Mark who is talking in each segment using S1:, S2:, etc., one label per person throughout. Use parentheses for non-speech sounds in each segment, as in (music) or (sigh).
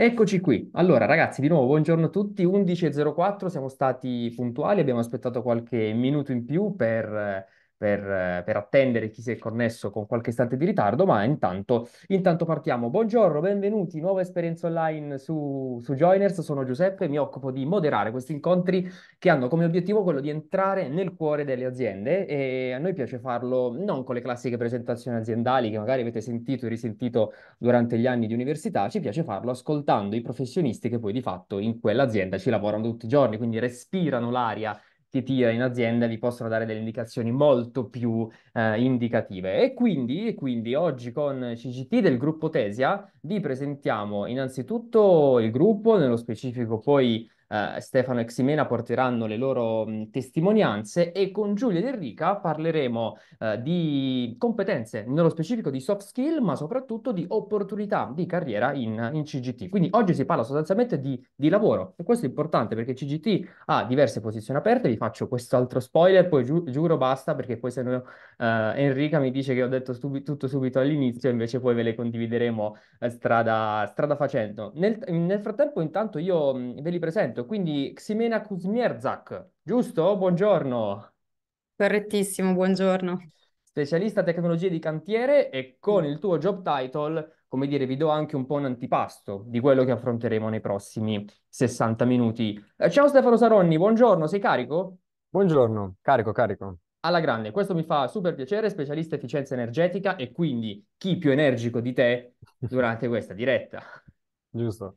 S1: Eccoci qui. Allora, ragazzi, di nuovo, buongiorno a tutti. 11.04, siamo stati puntuali, abbiamo aspettato qualche minuto in più per eh, per, eh, per, attendere chi si è connesso con qualche istante di ritardo, ma intanto, intanto partiamo. Buongiorno, benvenuti, nuova esperienza online su, su Joiners, sono Giuseppe, e mi occupo di moderare questi incontri che hanno come obiettivo quello di entrare nel cuore delle aziende e a noi piace farlo non con le classiche presentazioni aziendali che magari avete sentito e risentito durante gli anni di università, ci piace farlo ascoltando i professionisti che poi di fatto in quell'azienda ci lavorano tutti i giorni, quindi respirano l'aria ti tira eh, in azienda vi possono dare delle indicazioni molto più eh, indicative. E quindi, quindi, oggi con CGT del gruppo Tesia vi presentiamo innanzitutto il gruppo, nello specifico poi eh, Stefano e Ximena porteranno le loro mh, testimonianze e con Giulia ed Enrica parleremo eh, di competenze, nello specifico di soft skill, ma soprattutto di opportunità di carriera in, in CGT. Quindi oggi si parla sostanzialmente di, di, lavoro e questo è importante perché CGT ha diverse posizioni aperte, vi faccio questo altro spoiler, poi giu- giuro basta perché poi se no eh, Enrica mi dice che ho detto stupi- tutto subito all'inizio, invece poi ve le condivideremo eh, strada, strada facendo. Nel, nel frattempo intanto io mh, ve li presento perfetto. Quindi Ximena Kuzmierzak, giusto? Buongiorno. Correttissimo, buongiorno. Specialista tecnologie di cantiere e con il tuo job title, come dire, vi do anche un po' un antipasto di quello che affronteremo nei prossimi 60 minuti. Eh, ciao Stefano Saronni, buongiorno, sei carico? Buongiorno, carico, carico. Alla grande, questo mi fa super piacere, specialista efficienza energetica e quindi chi più energico di te durante questa diretta. Giusto.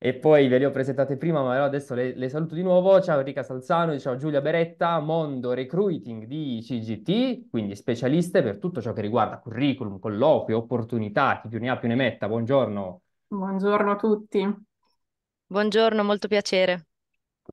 S1: E poi ve le ho presentate prima, ma adesso le, le saluto di nuovo. Ciao Enrica Salzano, ciao Giulia Beretta, mondo recruiting di CGT, quindi specialiste per tutto ciò che riguarda curriculum, colloqui, opportunità, chi più ne ha più ne metta. Buongiorno.
S2: Buongiorno a tutti. Buongiorno, molto piacere.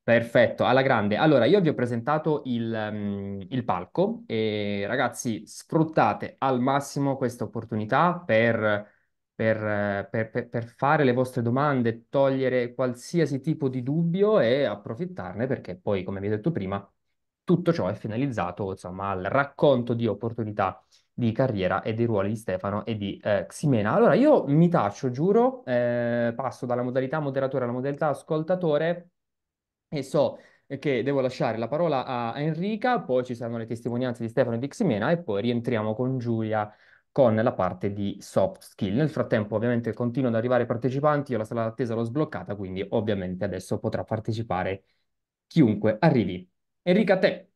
S1: Perfetto, alla grande. Allora, io vi ho presentato il, um, il, palco e ragazzi, sfruttate al massimo questa opportunità per per, per, per, fare le vostre domande, togliere qualsiasi tipo di dubbio e approfittarne perché poi, come vi ho detto prima, tutto ciò è finalizzato insomma, al racconto di opportunità di carriera e dei ruoli di Stefano e di eh, Ximena. Allora io mi taccio, giuro, eh, passo dalla modalità moderatore alla modalità ascoltatore e so che devo lasciare la parola a Enrica, poi ci saranno le testimonianze di Stefano e di Ximena e poi rientriamo con Giulia con la parte di soft skill. Nel frattempo ovviamente continuano ad arrivare partecipanti, io la sala d'attesa l'ho sbloccata, quindi ovviamente adesso potrà partecipare chiunque arrivi. Enrica, a te.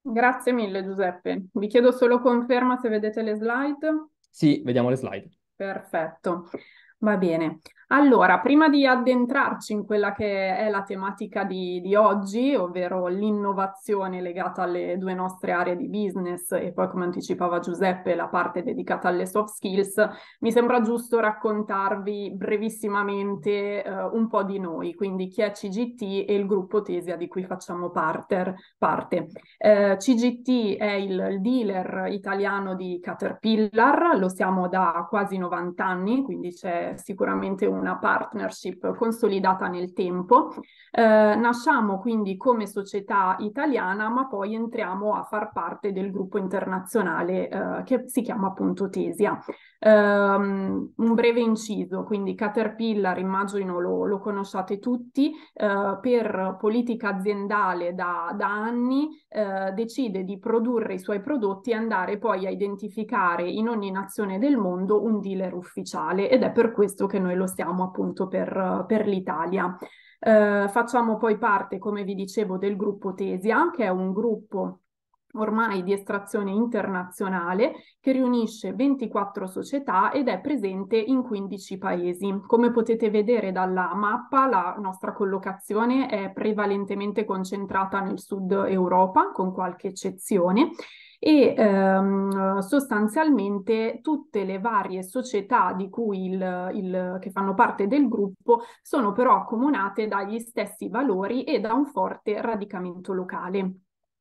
S3: Grazie mille Giuseppe. Vi chiedo solo conferma se vedete le slide.
S1: Sì, vediamo le slide.
S3: Perfetto, va bene. Allora, prima di addentrarci in quella che è la tematica di, di, oggi, ovvero l'innovazione legata alle due nostre aree di business e poi, come anticipava Giuseppe, la parte dedicata alle soft skills, mi sembra giusto raccontarvi brevissimamente eh, un po' di noi, quindi chi è CGT e il gruppo Tesia di cui facciamo parter, parte. Eh, CGT è il dealer italiano di Caterpillar, lo siamo da quasi 90 anni, quindi c'è sicuramente un una partnership consolidata nel tempo. Eh, nasciamo quindi come società italiana, ma poi entriamo a far parte del gruppo internazionale eh, che si chiama appunto Tesia. Um, un breve inciso, quindi Caterpillar immagino lo, lo conosciate tutti, uh, per politica aziendale da, da anni uh, decide di produrre i suoi prodotti e andare poi a identificare in ogni nazione del mondo un dealer ufficiale ed è per questo che noi lo stiamo appunto per, per l'Italia. Uh, facciamo poi parte, come vi dicevo, del gruppo Tesia, che è un gruppo ormai di estrazione internazionale che riunisce 24 società ed è presente in 15 paesi. Come potete vedere dalla mappa, la nostra collocazione è prevalentemente concentrata nel sud Europa, con qualche eccezione, e ehm, sostanzialmente tutte le varie società di cui il, il, che fanno parte del gruppo sono però accomunate dagli stessi valori e da un forte radicamento locale.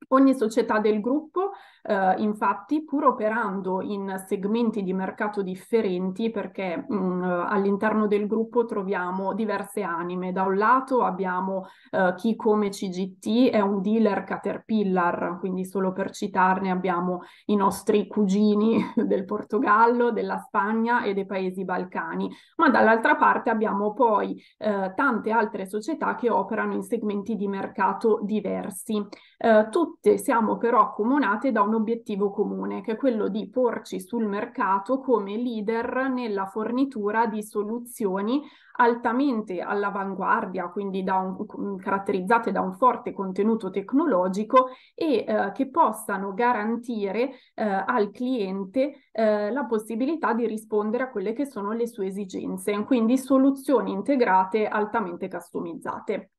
S3: Ogni società del gruppo eh, infatti, pur operando in segmenti di mercato differenti, perché mh, mm, eh, all'interno del gruppo troviamo diverse anime, da un lato abbiamo eh, chi come CGT è un dealer Caterpillar, quindi solo per citarne abbiamo i nostri cugini (laughs) del Portogallo, della Spagna e dei paesi balcani, ma dall'altra parte abbiamo poi eh, tante altre società che operano in segmenti di mercato diversi. Eh, tutte siamo però accomunate da un obiettivo comune, che è quello di porci sul mercato come leader nella fornitura di soluzioni altamente all'avanguardia, quindi da un, mm, caratterizzate da un forte contenuto tecnologico e eh, che possano garantire eh, al cliente eh, la possibilità di rispondere a quelle che sono le sue esigenze, quindi soluzioni integrate altamente customizzate.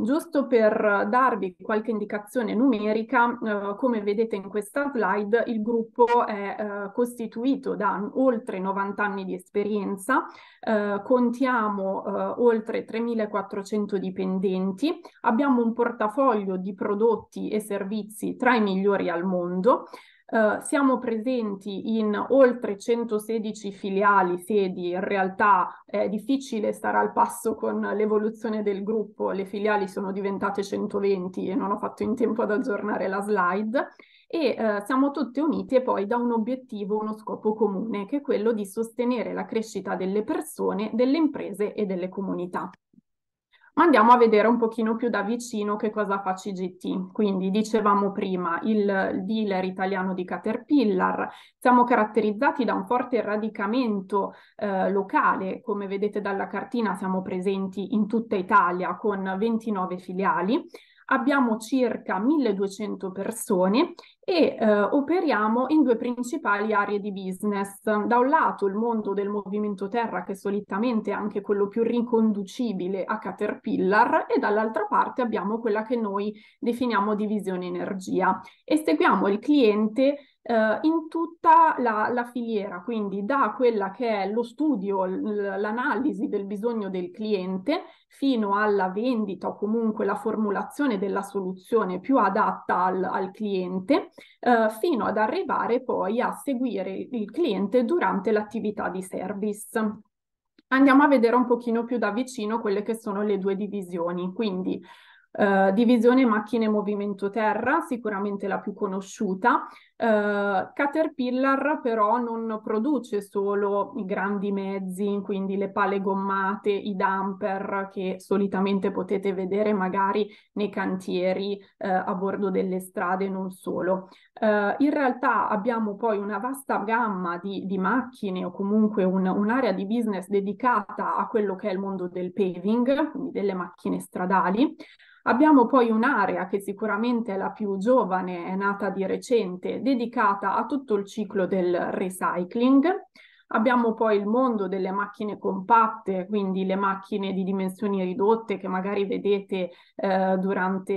S3: Giusto per darvi qualche indicazione numerica, eh, come vedete in questa slide, il gruppo è eh, costituito da oltre 90 anni di esperienza, eh, contiamo eh, oltre 3.400 dipendenti, abbiamo un portafoglio di prodotti e servizi tra i migliori al mondo, eh, siamo presenti in oltre 116 filiali, sedi, in realtà è difficile stare al passo con l'evoluzione del gruppo, le filiali sono diventate 120 e non ho fatto in tempo ad aggiornare la slide e uh, siamo tutte unite poi da un obiettivo, uno scopo comune che è quello di sostenere la crescita delle persone, delle imprese e delle comunità. Ma andiamo a vedere un pochino più da vicino che cosa fa CGT. Quindi dicevamo prima, il dealer italiano di Caterpillar, siamo caratterizzati da un forte radicamento eh, locale, come vedete dalla cartina siamo presenti in tutta Italia con 29 filiali, abbiamo circa 1200 persone e eh, operiamo in due principali aree di business. Da un lato il mondo del movimento terra, che solitamente è anche quello più riconducibile a Caterpillar, e dall'altra parte abbiamo quella che noi definiamo divisione energia e seguiamo il cliente eh, in tutta la, la, filiera, quindi da quella che è lo studio, l'analisi del bisogno del cliente fino alla vendita o comunque la formulazione della soluzione più adatta al, al cliente, eh, fino ad arrivare poi a seguire il cliente durante l'attività di service andiamo a vedere un pochino più da vicino quelle che sono le due divisioni. Quindi eh, divisione macchine movimento terra, sicuramente la più conosciuta, Uh, Caterpillar però non produce solo i grandi mezzi, quindi le pale gommate, i dumper che solitamente potete vedere magari nei cantieri uh, a bordo delle strade, non solo. Uh, in realtà abbiamo poi una vasta gamma di, di macchine o comunque un, un'area di business dedicata a quello che è il mondo del paving, quindi delle macchine stradali. Abbiamo poi un'area che sicuramente è la più giovane, è nata di recente, dedicata a tutto il ciclo del recycling. Abbiamo poi il mondo delle macchine compatte, quindi le macchine di dimensioni ridotte che magari vedete eh, durante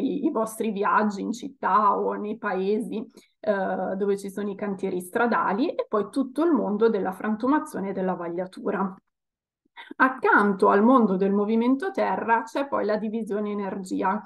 S3: i, i, vostri viaggi in città o nei paesi eh, dove ci sono i cantieri stradali e poi tutto il mondo della frantumazione e della vagliatura. Accanto al mondo del movimento terra c'è poi la divisione energia,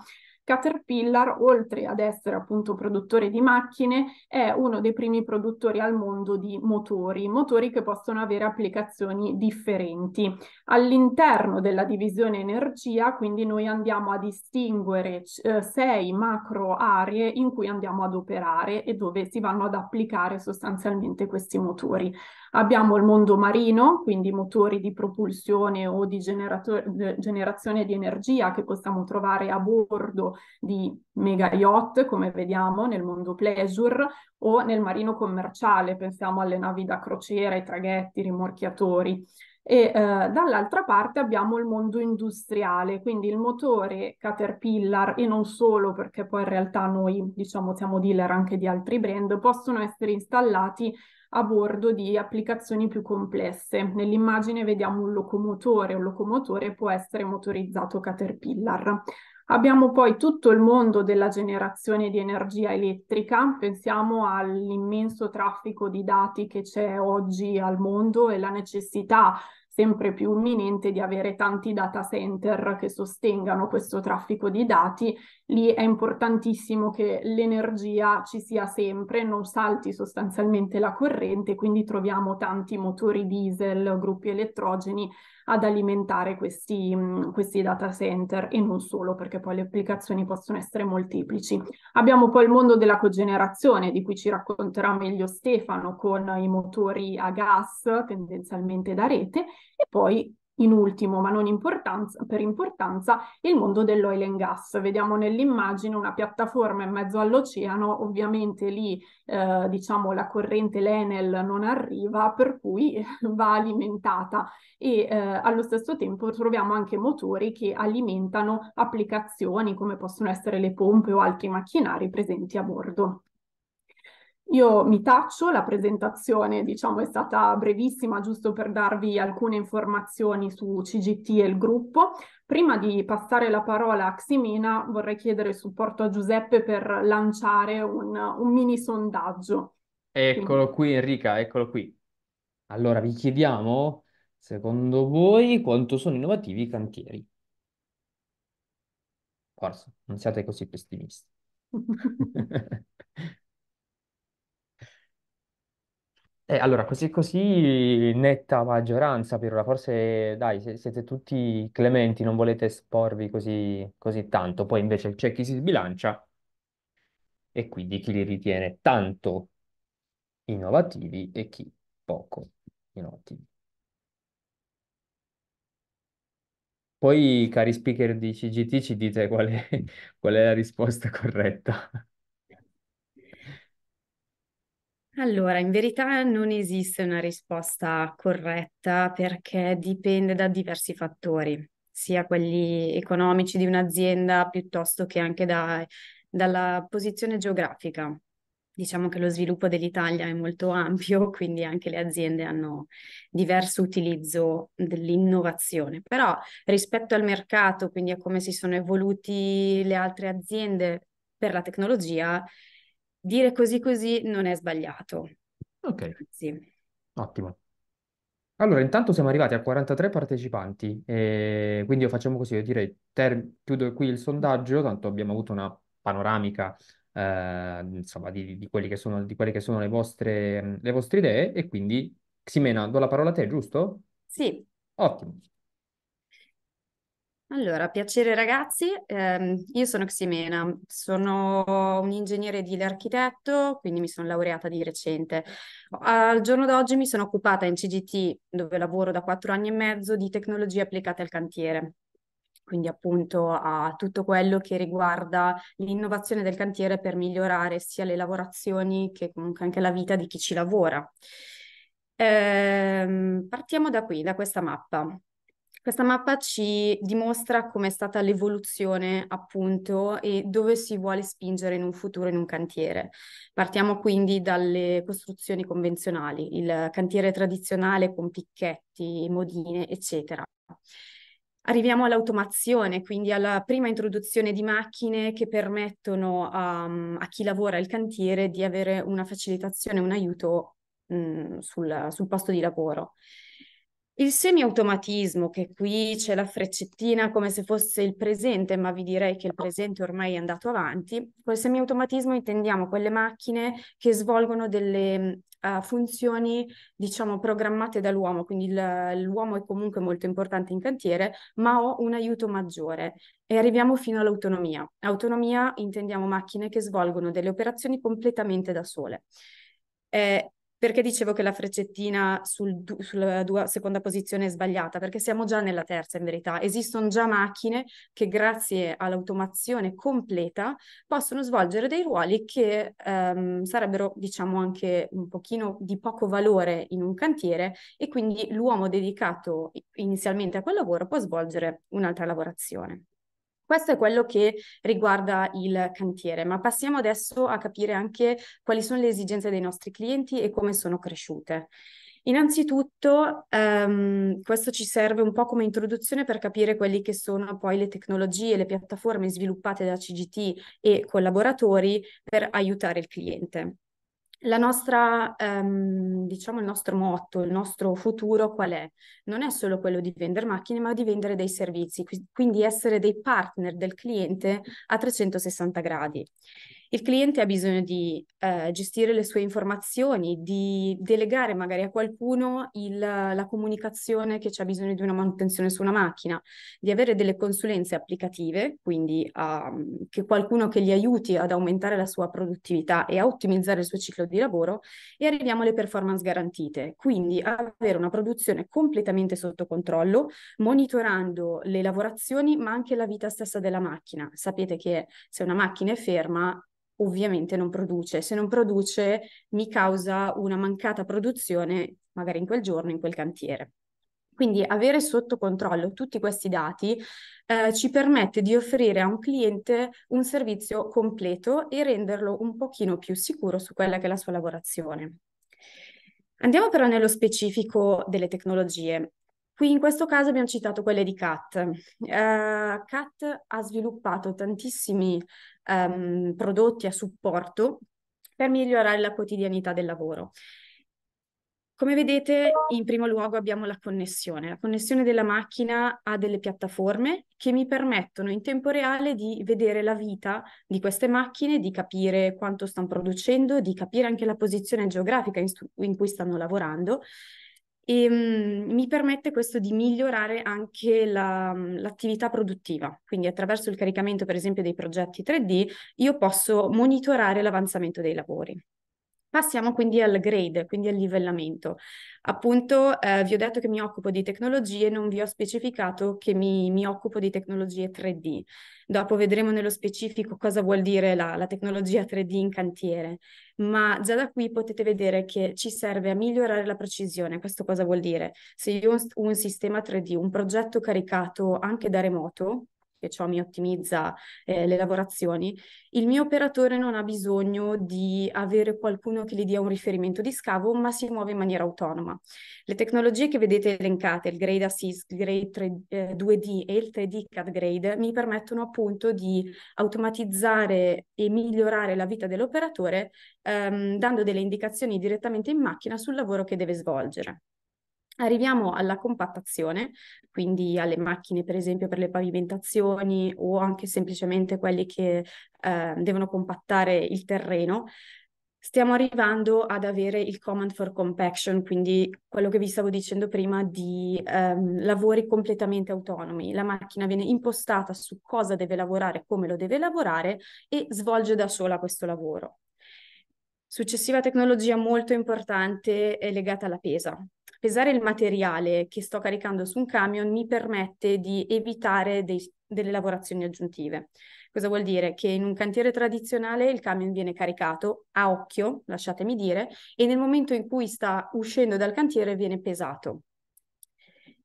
S3: Caterpillar, oltre ad essere appunto produttore di macchine, è uno dei primi produttori al mondo di motori, motori che possono avere applicazioni differenti. All'interno della divisione energia, quindi noi andiamo a distinguere eh, sei macro aree in cui andiamo ad operare e dove si vanno ad applicare sostanzialmente questi motori. Abbiamo il mondo marino, quindi motori di propulsione o di generazione di energia che possiamo trovare a bordo di mega yacht, come vediamo nel mondo pleasure, o nel marino commerciale, pensiamo alle navi da crociera, ai traghetti, rimorchiatori e eh, dall'altra parte abbiamo il mondo industriale, quindi il motore Caterpillar e non solo perché poi in realtà noi diciamo siamo dealer anche di altri brand, possono essere installati a bordo di applicazioni più complesse. Nell'immagine vediamo un locomotore, un locomotore può essere motorizzato Caterpillar. Abbiamo poi tutto il mondo della generazione di energia elettrica, pensiamo all'immenso traffico di dati che c'è oggi al mondo e la necessità sempre più imminente di avere tanti data center che sostengano questo traffico di dati, lì è importantissimo che l'energia ci sia sempre, non salti sostanzialmente la corrente, quindi troviamo tanti motori diesel, gruppi elettrogeni ad alimentare questi, questi data center e non solo, perché poi le applicazioni possono essere molteplici. Abbiamo poi il mondo della cogenerazione, di cui ci racconterà meglio Stefano, con i motori a gas, tendenzialmente da rete, e poi in ultimo, ma non importanza, per importanza, il mondo dell'oil and gas. Vediamo nell'immagine una piattaforma in mezzo all'oceano, ovviamente lì eh, diciamo la corrente, l'Enel non arriva, per cui (laughs) va alimentata e eh, allo stesso tempo troviamo anche motori che alimentano applicazioni come possono essere le pompe o altri macchinari presenti a bordo. Io mi taccio, la presentazione diciamo è stata brevissima giusto per darvi alcune informazioni su CGT e il gruppo. Prima di passare la parola a Ximena vorrei chiedere supporto a Giuseppe per lanciare un, un mini sondaggio.
S1: Eccolo Quindi. qui Enrica, eccolo qui. Allora vi chiediamo, secondo voi, quanto sono innovativi i cantieri? Forse, non siate così pessimisti. (laughs) (laughs) Eh, allora, così così netta maggioranza, Pirla. Forse, dai, se- siete tutti clementi, non volete esporvi così, così tanto. Poi invece c'è chi si sbilancia e quindi chi li ritiene tanto innovativi e chi poco innovativi. Poi, cari speaker di CGT, ci dite qual è, (laughs) qual è la risposta corretta.
S4: Allora, in verità non esiste una risposta corretta perché dipende da diversi fattori, sia quelli economici di un'azienda piuttosto che anche da, dalla posizione geografica. Diciamo che lo sviluppo dell'Italia è molto ampio, (laughs) quindi anche le aziende hanno diverso utilizzo dell'innovazione. Però rispetto al mercato, quindi a come si sono evoluti le altre aziende per la tecnologia, dire così così non è sbagliato.
S1: Ok. Sì. Ottimo. Allora, intanto siamo arrivati a 43 partecipanti, e quindi facciamo così, io direi ter- chiudo qui il sondaggio, tanto abbiamo avuto una panoramica eh, insomma, di, di, quelle che sono, di quelle che sono le vostre, le vostre idee e quindi Ximena, do la parola a te, giusto? Sì. Ottimo.
S4: Allora, piacere ragazzi, ehm, io sono Ximena, sono un ingegnere edile architetto, quindi mi sono laureata di recente. Al giorno d'oggi mi sono occupata in CGT, dove lavoro da quattro anni e mezzo, di tecnologie applicate al cantiere, quindi appunto a tutto quello che riguarda l'innovazione del cantiere per migliorare sia le lavorazioni che comunque anche la vita di chi ci lavora. Ehm, partiamo da qui, da questa mappa. Questa mappa ci dimostra com'è stata l'evoluzione, appunto, e dove si vuole spingere in un futuro in un cantiere. Partiamo quindi dalle costruzioni convenzionali, il cantiere tradizionale con picchetti, modine, eccetera. Arriviamo all'automazione, quindi alla prima introduzione di macchine che permettono um, a chi lavora il cantiere di avere una facilitazione, un aiuto mh, sul, sul posto di lavoro. Il semiautomatismo, che qui c'è la freccettina come se fosse il presente, ma vi direi che il presente ormai è andato avanti, col semiautomatismo intendiamo quelle macchine che svolgono delle uh, funzioni, diciamo, programmate dall'uomo, quindi il, l'uomo è comunque molto importante in cantiere, ma ho un aiuto maggiore e arriviamo fino all'autonomia. Autonomia intendiamo macchine che svolgono delle operazioni completamente da sole. Eh, perché dicevo che la freccettina sul, sulla seconda posizione è sbagliata? Perché siamo già nella terza in verità. Esistono già macchine che grazie all'automazione completa possono svolgere dei ruoli che ehm, sarebbero diciamo anche un pochino di poco valore in un cantiere e quindi l'uomo dedicato inizialmente a quel lavoro può svolgere un'altra lavorazione. Questo è quello che riguarda il cantiere, ma passiamo adesso a capire anche quali sono le esigenze dei nostri clienti e come sono cresciute. Innanzitutto, um, questo ci serve un po' come introduzione per capire quelle che sono poi le tecnologie, le piattaforme sviluppate da CGT e collaboratori per aiutare il cliente nostra, ehm, diciamo il nostro motto, il nostro futuro qual è? Non è solo quello di vendere macchine, ma di vendere dei servizi, quindi essere dei partner del cliente a 360 gradi. Il cliente ha bisogno di eh, gestire le sue informazioni, di delegare magari a qualcuno il, la comunicazione che c'è bisogno di una manutenzione su una macchina, di avere delle consulenze applicative, quindi uh, che qualcuno che gli aiuti ad aumentare la sua produttività e a ottimizzare il suo ciclo di lavoro e arriviamo alle performance garantite, quindi avere una produzione completamente sotto controllo, monitorando le lavorazioni ma anche la vita stessa della macchina. Sapete che se una macchina è ferma ovviamente non produce. Se non produce mi causa una mancata produzione magari in quel giorno, in quel cantiere. Quindi avere sotto controllo tutti questi dati eh, ci permette di offrire a un cliente un servizio completo e renderlo un pochino più sicuro su quella che è la sua lavorazione. Andiamo però nello specifico delle tecnologie. Qui in questo caso abbiamo citato quelle di CAT. Uh, eh, CAT ha sviluppato tantissimi um, prodotti a supporto per migliorare la quotidianità del lavoro. Come vedete, in primo luogo abbiamo la connessione. La connessione della macchina a delle piattaforme che mi permettono in tempo reale di vedere la vita di queste macchine, di capire quanto stanno producendo, di capire anche la posizione geografica in, in cui stanno lavorando e mh, mhmm, mi permette questo di migliorare anche la, mhmm, l'attività produttiva. Quindi attraverso il caricamento, per esempio, dei progetti 3D, io posso monitorare l'avanzamento dei lavori. Passiamo quindi al grade, quindi al livellamento. Appunto, eh, vi ho detto che mi occupo di tecnologie, non vi ho specificato che mi, mi occupo di tecnologie 3D. Dopo vedremo nello specifico cosa vuol dire la, la tecnologia 3D in cantiere, ma già da qui potete vedere che ci serve a migliorare la precisione. Questo cosa vuol dire? Se io ho un, un sistema 3D, un progetto caricato anche da remoto, perché ciò mi ottimizza eh, le lavorazioni, il mio operatore non ha bisogno di avere qualcuno che gli dia un riferimento di scavo, ma si muove in maniera autonoma. Le tecnologie che vedete elencate, il Grade Assist, il Grade 3, eh, 2D e il 3D CAD Grade, mi permettono appunto di automatizzare e migliorare la vita dell'operatore ehm, dando delle indicazioni direttamente in macchina sul lavoro che deve svolgere. Arriviamo alla compattazione, quindi alle macchine per esempio per le pavimentazioni o anche semplicemente quelli che eh, devono compattare il terreno. Stiamo arrivando ad avere il command for compaction, quindi quello che vi stavo dicendo prima di ehm, lavori completamente autonomi. La macchina viene impostata su cosa deve lavorare, come lo deve lavorare e svolge da sola questo lavoro. Successiva tecnologia molto importante è legata alla pesa, pesare il materiale che sto caricando su un camion mi permette di evitare dei, delle lavorazioni aggiuntive. Cosa vuol dire? Che in un cantiere tradizionale il camion viene caricato a occhio, lasciatemi dire, e nel momento in cui sta uscendo dal cantiere viene pesato.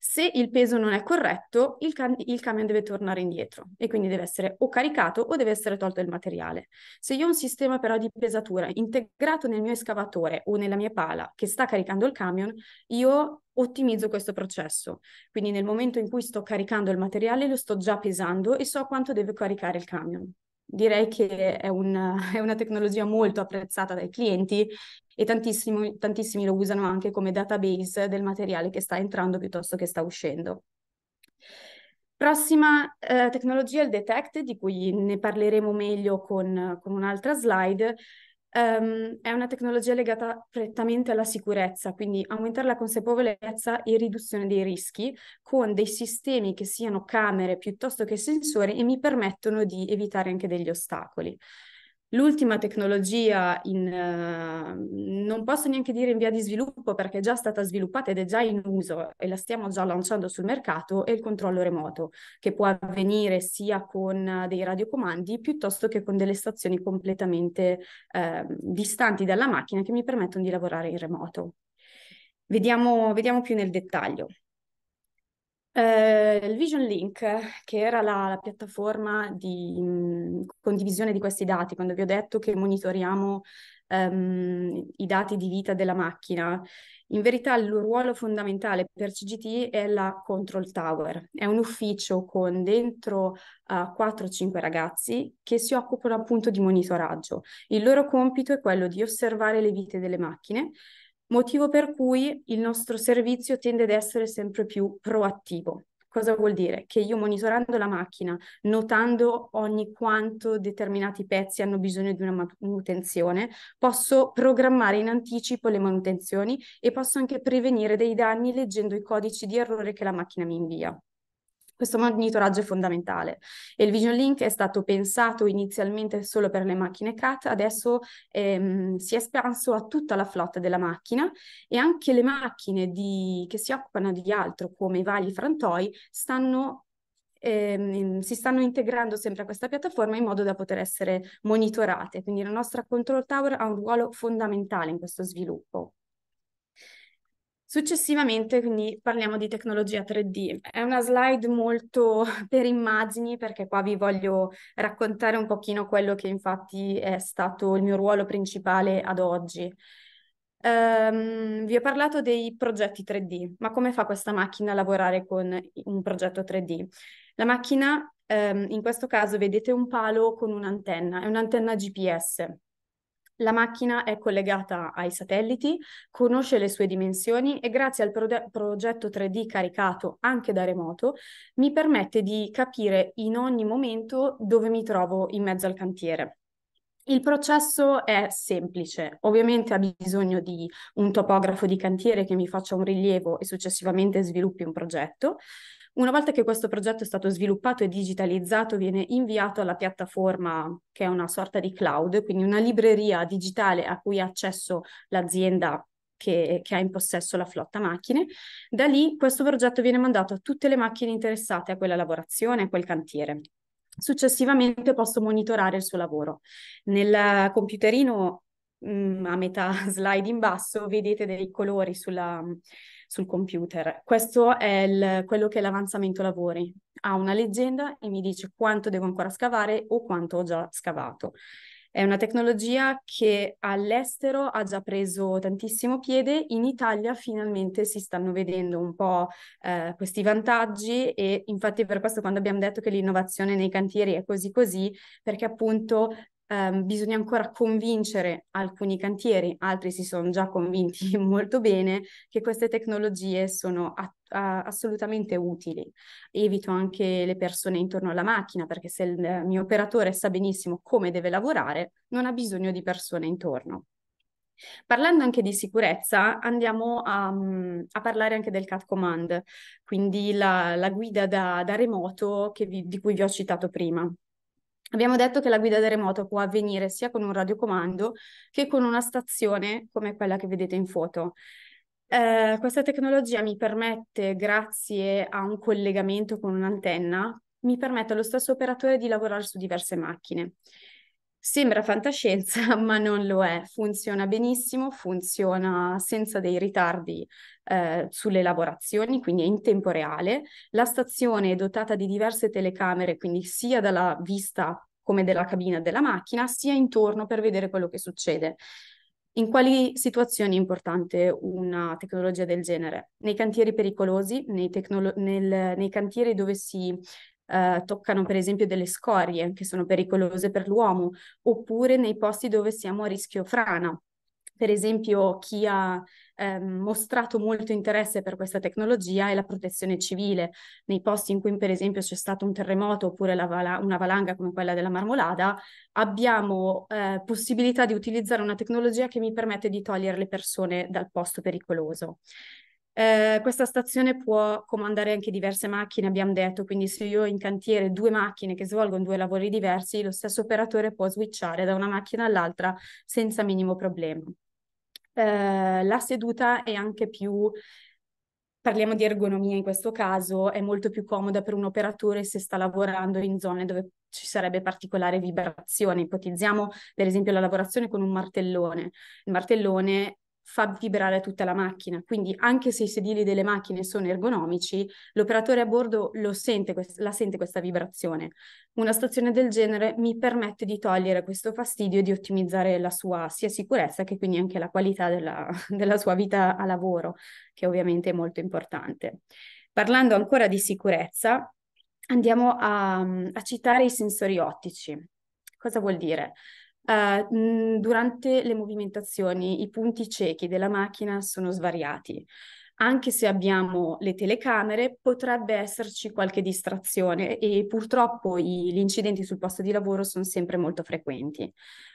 S4: Se il peso non è corretto, il, can- il, camion deve tornare indietro e quindi deve essere o caricato o deve essere tolto il materiale. Se io ho un sistema però di pesatura integrato nel mio escavatore o nella mia pala che sta caricando il camion, io ottimizzo questo processo. Quindi nel momento in cui sto caricando il materiale lo sto già pesando e so quanto deve caricare il camion direi che è, un, (laughs) è una tecnologia molto apprezzata dai clienti e tantissimi, tantissimi lo usano anche come database del materiale che sta entrando piuttosto che sta uscendo. Prossima eh, tecnologia è il detect, di cui ne parleremo meglio con, con un'altra slide, Um, è una tecnologia legata prettamente alla sicurezza, quindi aumentare la consapevolezza e riduzione dei rischi con dei sistemi che siano camere piuttosto che sensori e mi permettono di evitare anche degli ostacoli. L'ultima tecnologia in, uh, non posso neanche dire in via di sviluppo perché è già stata sviluppata ed è già in uso e la stiamo già lanciando sul mercato, è il controllo remoto, che può avvenire sia con eh, dei radiocomandi piuttosto che con delle stazioni completamente uh, distanti dalla macchina che mi permettono di lavorare in remoto. Vediamo, vediamo più nel dettaglio. Eh, il Vision Link, che era la, la piattaforma di mh, condivisione di questi dati, quando vi ho detto che monitoriamo um, i dati di vita della macchina, in verità il ruolo fondamentale per CGT è la Control Tower. È un ufficio con dentro uh, 4-5 ragazzi che si occupano appunto di monitoraggio. Il loro compito è quello di osservare le vite delle macchine motivo per cui il nostro servizio tende ad essere sempre più proattivo. Cosa vuol dire? Che io monitorando la macchina, notando ogni quanto determinati pezzi hanno bisogno di una manutenzione, posso programmare in anticipo le manutenzioni e posso anche prevenire dei danni leggendo i codici di errore che la macchina mi invia. Questo monitoraggio è fondamentale e il Vision Link è stato pensato inizialmente solo per le macchine CAT, adesso ehm, si è espanso a tutta la flotta della macchina e anche le macchine di, che si occupano di altro come i vari frantoi stanno Ehm, si stanno integrando sempre a questa piattaforma in modo da poter essere monitorate. Quindi la nostra control tower ha un ruolo fondamentale in questo sviluppo. Successivamente, quindi parliamo di tecnologia 3D. È una slide molto (laughs) per immagini perché qua vi voglio raccontare un pochino quello che infatti è stato il mio ruolo principale ad oggi. Um, vi ho parlato dei progetti 3D, ma come fa questa macchina a lavorare con un progetto 3D? La macchina, um, in questo caso, vedete un palo con un'antenna, è un'antenna GPS. La macchina è collegata ai satelliti, conosce le sue dimensioni e grazie al pro- progetto 3D caricato anche da remoto mi permette di capire in ogni momento dove mi trovo in mezzo al cantiere. Il processo è semplice, ovviamente ha bisogno di un topografo di cantiere che mi faccia un rilievo e successivamente sviluppi un progetto. Una volta che questo progetto è stato sviluppato e digitalizzato, viene inviato alla piattaforma che è una sorta di cloud, quindi una libreria digitale a cui ha accesso l'azienda che, che, ha in possesso la flotta macchine. Da lì questo progetto viene mandato a tutte le macchine interessate a quella lavorazione, a quel cantiere. Successivamente posso monitorare il suo lavoro. Nel computerino mm, a metà (laughs) slide in basso vedete dei colori sulla, sul computer. Questo è il, quello che è l'avanzamento lavori. Ha una leggenda e mi dice quanto devo ancora scavare o quanto ho già scavato. È una tecnologia che all'estero ha già preso tantissimo piede, in Italia finalmente si stanno vedendo un po' eh, questi vantaggi e infatti per questo quando abbiamo detto che l'innovazione nei cantieri è così così, perché appunto Um, bisogna ancora convincere alcuni cantieri, altri si sono già convinti (laughs) molto bene che queste tecnologie sono a- a- assolutamente utili. Evito anche le persone intorno alla macchina perché se il eh, mio operatore sa benissimo come deve lavorare, non ha bisogno di persone intorno. Parlando anche di sicurezza, andiamo a, mm, a, parlare anche del CAT Command, quindi la, la guida da, da remoto vi, di cui vi ho citato prima. Abbiamo detto che la guida da remoto può avvenire sia con un radiocomando che con una stazione come quella che vedete in foto. Eh, questa tecnologia mi permette, grazie a un collegamento con un'antenna, mi permette allo stesso operatore di lavorare su diverse macchine. Sembra fantascienza, (laughs) ma non lo è. Funziona benissimo, funziona senza dei ritardi eh, sulle lavorazioni, quindi è in tempo reale. La stazione è dotata di diverse telecamere, quindi sia dalla vista come della cabina della macchina, sia intorno per vedere quello che succede. In quali situazioni è importante una tecnologia del genere? Nei cantieri pericolosi, nei, tecnolo- nel, nei cantieri dove si eh, toccano per esempio delle scorie che sono pericolose per l'uomo, oppure nei posti dove siamo a rischio frana. Per esempio chi ha eh, mostrato molto interesse per questa tecnologia è la protezione civile. Nei posti in cui per esempio c'è stato un terremoto oppure vala- una valanga come quella della Marmolada, abbiamo eh, possibilità di utilizzare una tecnologia che mi permette di togliere le persone dal posto pericoloso. Eh, questa stazione può comandare anche diverse macchine, abbiamo detto, quindi se io ho in cantiere due macchine che svolgono due lavori diversi, lo stesso operatore può switchare da una macchina all'altra senza minimo problema. Eh, la seduta è anche più parliamo di ergonomia in questo caso, è molto più comoda per un operatore se sta lavorando in zone dove ci sarebbe particolare vibrazione. Ipotizziamo per esempio la lavorazione con un martellone. Il martellone fa vibrare tutta la macchina. Quindi anche se i sedili delle macchine sono ergonomici, l'operatore a bordo sente, la sente questa vibrazione. Una stazione del genere mi permette di togliere questo fastidio e di ottimizzare la sua sia sicurezza che quindi anche la qualità della, (laughs) della sua vita a lavoro, che ovviamente è molto importante. Parlando ancora di sicurezza, andiamo a, a citare i sensori ottici. Cosa vuol dire? Uh, durante le movimentazioni i punti ciechi della macchina sono svariati. Anche se abbiamo le telecamere, potrebbe esserci qualche distrazione e purtroppo i, gli incidenti sul posto di lavoro sono sempre molto frequenti.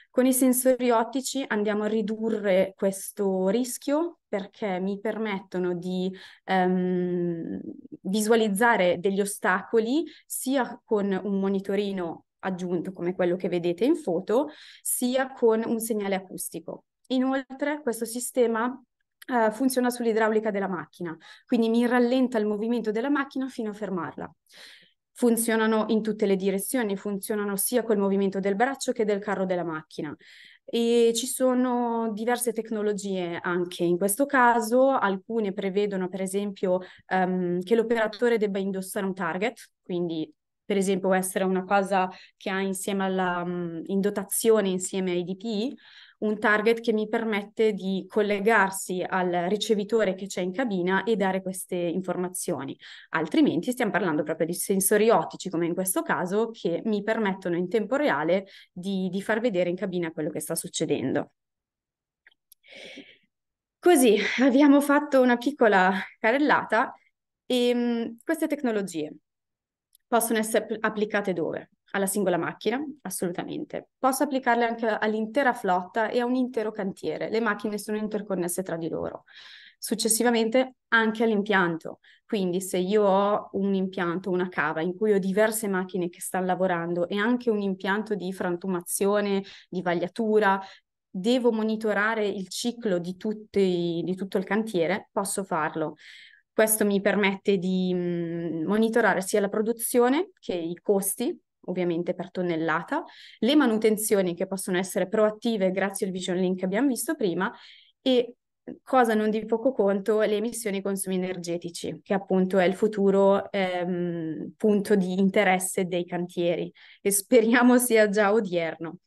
S4: Con i sensori ottici andiamo a ridurre questo rischio perché mi permettono di um, visualizzare degli ostacoli sia con un monitorino aggiunto come quello che vedete in foto, sia con un segnale acustico. Inoltre questo sistema eh, funziona sull'idraulica della macchina, quindi mi rallenta il movimento della macchina fino a fermarla. Funzionano in tutte le direzioni, funzionano sia col movimento del braccio che del carro della macchina. E ci sono diverse tecnologie anche in questo caso, alcune prevedono per esempio um, che l'operatore debba indossare un target, quindi per esempio può essere una cosa che ha insieme alla, mm, in dotazione insieme ai DPI, un target che mi permette di collegarsi al ricevitore che c'è in cabina e dare queste informazioni. Altrimenti stiamo parlando proprio di sensori ottici, come in questo caso, che mi permettono in tempo reale di, di far vedere in cabina quello che sta succedendo. Così abbiamo fatto una piccola carellata. e ehm, queste tecnologie Possono essere applicate dove? Alla singola macchina? Assolutamente. Posso applicarle anche all'intera flotta e a un intero cantiere. Le macchine sono interconnesse tra di loro. Successivamente anche all'impianto. Quindi se io ho un impianto, una cava in cui ho diverse macchine che stanno lavorando e anche un impianto di frantumazione, di vagliatura, devo monitorare il ciclo di, tutti, di tutto il cantiere, posso farlo. Questo mi permette di mm, monitorare sia la produzione che i costi, ovviamente per tonnellata, le manutenzioni che possono essere proattive grazie al vision link che abbiamo visto prima e mm, cosa non di poco conto, le emissioni e i consumi energetici, che appunto è il futuro ehm, punto di interesse dei cantieri e speriamo (laughs) sia già odierno.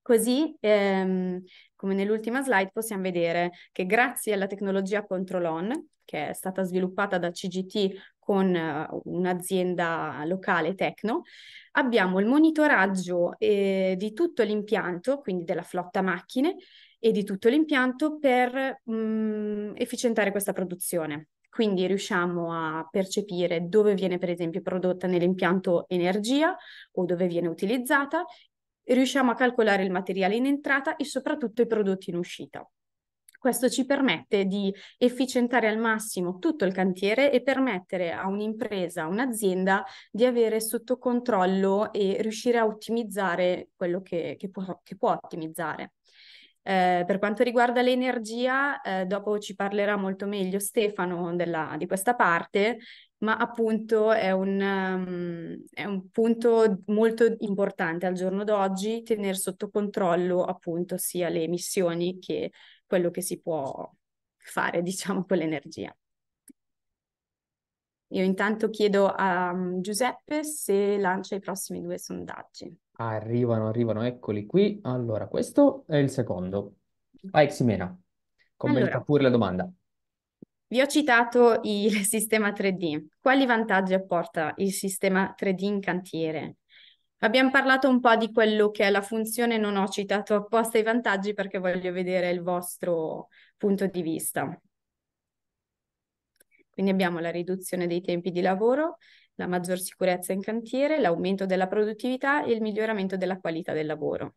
S4: Così, ehm, come nell'ultima slide, possiamo vedere che grazie alla tecnologia Control On, che è stata sviluppata da CGT con eh, un'azienda locale Tecno, abbiamo il monitoraggio eh, di tutto l'impianto, quindi della flotta macchine e di tutto l'impianto per mh, mm, efficientare questa produzione. Quindi riusciamo a percepire dove viene per esempio prodotta nell'impianto energia o dove viene utilizzata, riusciamo a calcolare il materiale in entrata e soprattutto i prodotti in uscita. Questo ci permette di efficientare al massimo tutto il cantiere e permettere a un'impresa, a un'azienda di avere sotto controllo e riuscire a ottimizzare quello che, che, può, che può ottimizzare. Eh, per quanto riguarda l'energia, eh, dopo ci parlerà molto meglio Stefano della, di questa parte, ma appunto è un, um, è un, punto molto importante al giorno d'oggi tenere sotto controllo appunto sia le emissioni che quello che si può fare, diciamo, con l'energia. Io intanto chiedo a mm, Giuseppe se lancia i prossimi due
S1: sondaggi. Arrivano, arrivano, eccoli qui. Allora, questo è il secondo. Vai Ximena, commenta allora, pure la domanda.
S4: Vi ho citato il (laughs) sistema 3D. Quali vantaggi apporta il sistema 3D in cantiere? Abbiamo parlato un po' di quello che è la funzione, non ho citato apposta i vantaggi perché voglio vedere il vostro punto di vista. Quindi abbiamo la riduzione dei tempi di lavoro, la maggior sicurezza in cantiere, l'aumento della produttività e il miglioramento della qualità del lavoro.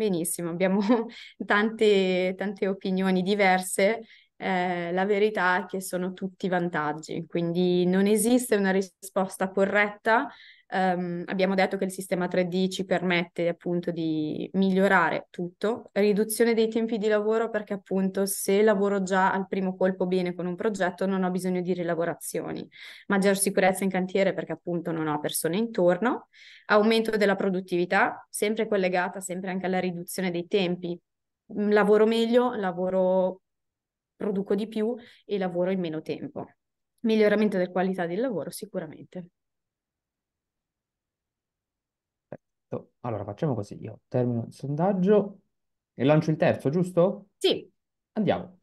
S4: Benissimo, abbiamo (laughs) tante, tante opinioni diverse. Eh, la verità è che sono tutti vantaggi, quindi non esiste una risposta corretta Um, abbiamo detto che il sistema 3D ci permette appunto di migliorare tutto, riduzione dei tempi di lavoro perché appunto se lavoro già al primo colpo bene con un progetto non ho bisogno di rilavorazioni, maggior sicurezza in cantiere perché appunto non ho persone intorno, aumento della produttività, sempre collegata sempre anche alla riduzione dei tempi, mm, lavoro meglio, lavoro produco di più e lavoro in meno tempo. Miglioramento della qualità del lavoro sicuramente.
S1: Allora facciamo così, io termino il sondaggio e lancio il terzo, giusto? Sì. Andiamo.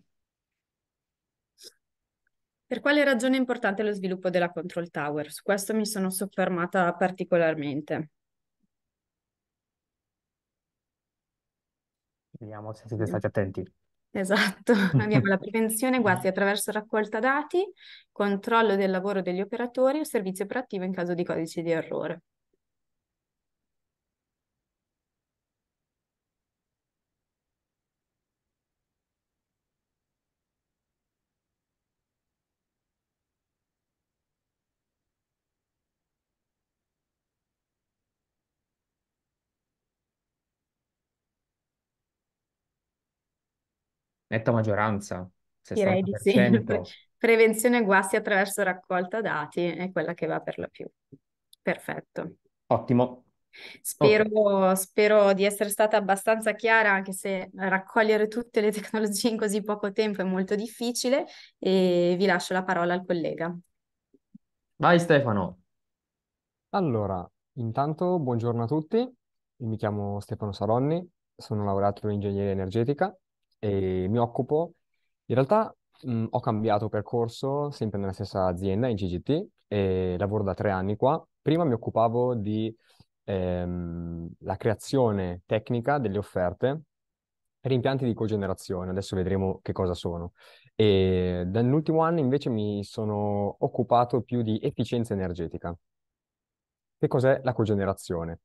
S4: Per quale ragione è importante lo sviluppo della control tower? Su questo mi sono soffermata particolarmente.
S1: Vediamo se siete stati attenti.
S4: Esatto, (laughs) abbiamo la prevenzione quasi attraverso raccolta dati, controllo del lavoro degli operatori e servizio operativo in caso di codice di errore.
S1: netta maggioranza, 60%. Direi di sì. (laughs)
S4: Prevenzione guasti attraverso raccolta dati è quella che va per la più. Perfetto. Ottimo. Spero, okay. spero, di essere stata abbastanza chiara, anche se raccogliere tutte le tecnologie in così poco tempo è molto difficile e vi lascio la parola al collega.
S1: Vai Stefano. Allora, intanto buongiorno a tutti, mi chiamo Stefano Saronni, sono laureato in ingegneria energetica e mi occupo, in realtà mh, ho cambiato percorso sempre nella stessa azienda in CGT e lavoro da tre anni qua. Prima mi occupavo di ehm, la creazione tecnica delle offerte per impianti di cogenerazione, adesso vedremo che cosa sono. E dall'ultimo anno invece mi sono occupato più di efficienza energetica. Che cos'è la cogenerazione?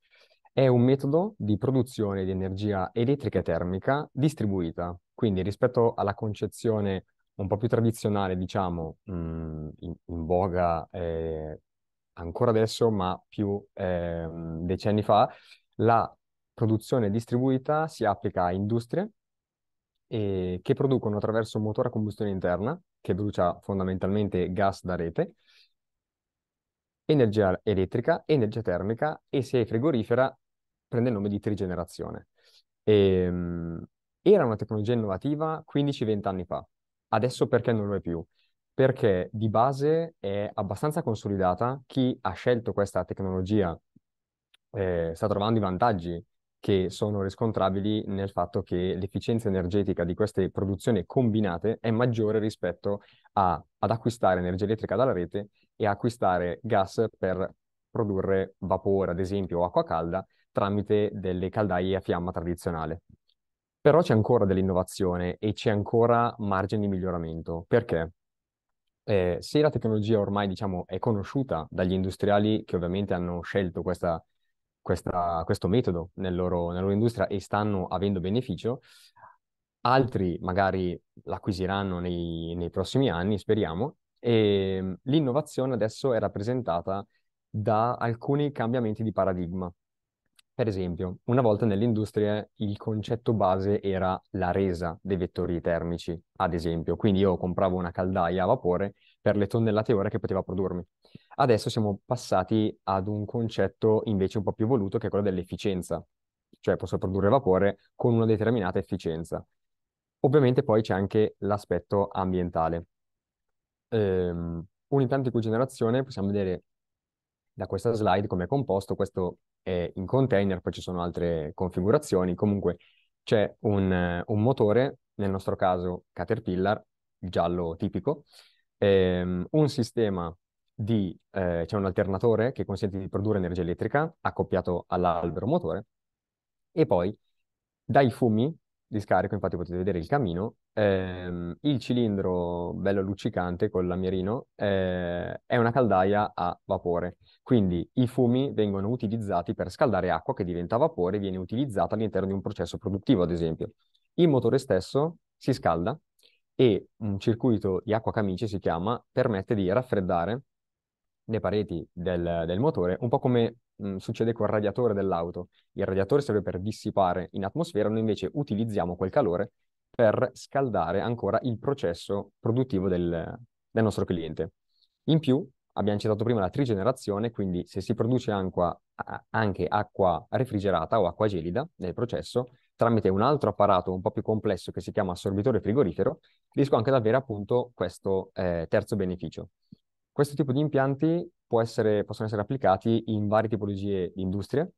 S1: È un metodo di produzione di energia elettrica e termica distribuita, quindi rispetto alla concezione un po' più tradizionale, diciamo, mm, in, in, voga eh, ancora adesso, ma più eh, decenni fa, la produzione distribuita si applica a industrie eh, che producono attraverso un motore a combustione interna, che brucia fondamentalmente gas da rete, energia elettrica, energia termica e se è frigorifera prende il nome di trigenerazione. E, um, era una tecnologia innovativa 15-20 anni fa, adesso perché non lo è più? Perché di base è abbastanza consolidata, chi ha scelto questa tecnologia eh, sta trovando i vantaggi che sono riscontrabili nel fatto che l'efficienza energetica di queste produzioni combinate è maggiore rispetto a, ad acquistare energia elettrica dalla rete e acquistare gas per produrre vapore, ad esempio, o acqua calda, tramite delle caldaie a fiamma tradizionale. Però c'è ancora dell'innovazione e c'è ancora margine di miglioramento. Perché? Eh, se la tecnologia ormai diciamo, è conosciuta dagli industriali che ovviamente hanno scelto questa, questa, questo metodo nel loro, nella loro industria e stanno avendo beneficio, altri magari l'acquisiranno nei, nei prossimi anni, speriamo, e ehm, l'innovazione adesso è rappresentata da alcuni cambiamenti di paradigma per esempio, una volta nell'industria il concetto base era la resa dei vettori termici, ad esempio, quindi io compravo una caldaia a vapore per le tonnellate ore che poteva produrmi. Adesso siamo passati ad un concetto invece un po' più voluto che è quello dell'efficienza, cioè posso produrre vapore con una determinata efficienza. Ovviamente poi c'è anche l'aspetto ambientale. Ehm, un impianto di cogenerazione possiamo vedere da questa slide come è composto, questo e in container, poi ci sono altre configurazioni, comunque c'è un, eh, un motore, nel nostro caso Caterpillar, giallo tipico, ehm, un sistema di, eh, c'è un alternatore che consente di produrre energia elettrica accoppiato all'albero motore e poi dai fumi di scarico, infatti potete vedere il camino, ehm, il cilindro bello luccicante con l'amierino eh, è una caldaia a vapore, quindi i fumi vengono utilizzati per scaldare acqua che diventa vapore e viene utilizzata all'interno di un processo produttivo, ad esempio. Il motore stesso si scalda e un circuito di acqua camice si chiama, permette di raffreddare le pareti del, del motore, un po' come mh, succede col radiatore dell'auto. Il radiatore serve per dissipare in atmosfera, noi invece utilizziamo quel calore per scaldare ancora il processo produttivo del, del nostro cliente. In più, abbiamo citato prima la trigenerazione, quindi se si produce acqua, anche acqua refrigerata o acqua gelida nel processo, tramite un altro apparato un po' più complesso che si chiama assorbitore frigorifero, riesco anche ad avere appunto questo eh, terzo beneficio. Questo tipo di impianti essere, possono essere applicati in varie tipologie di industrie,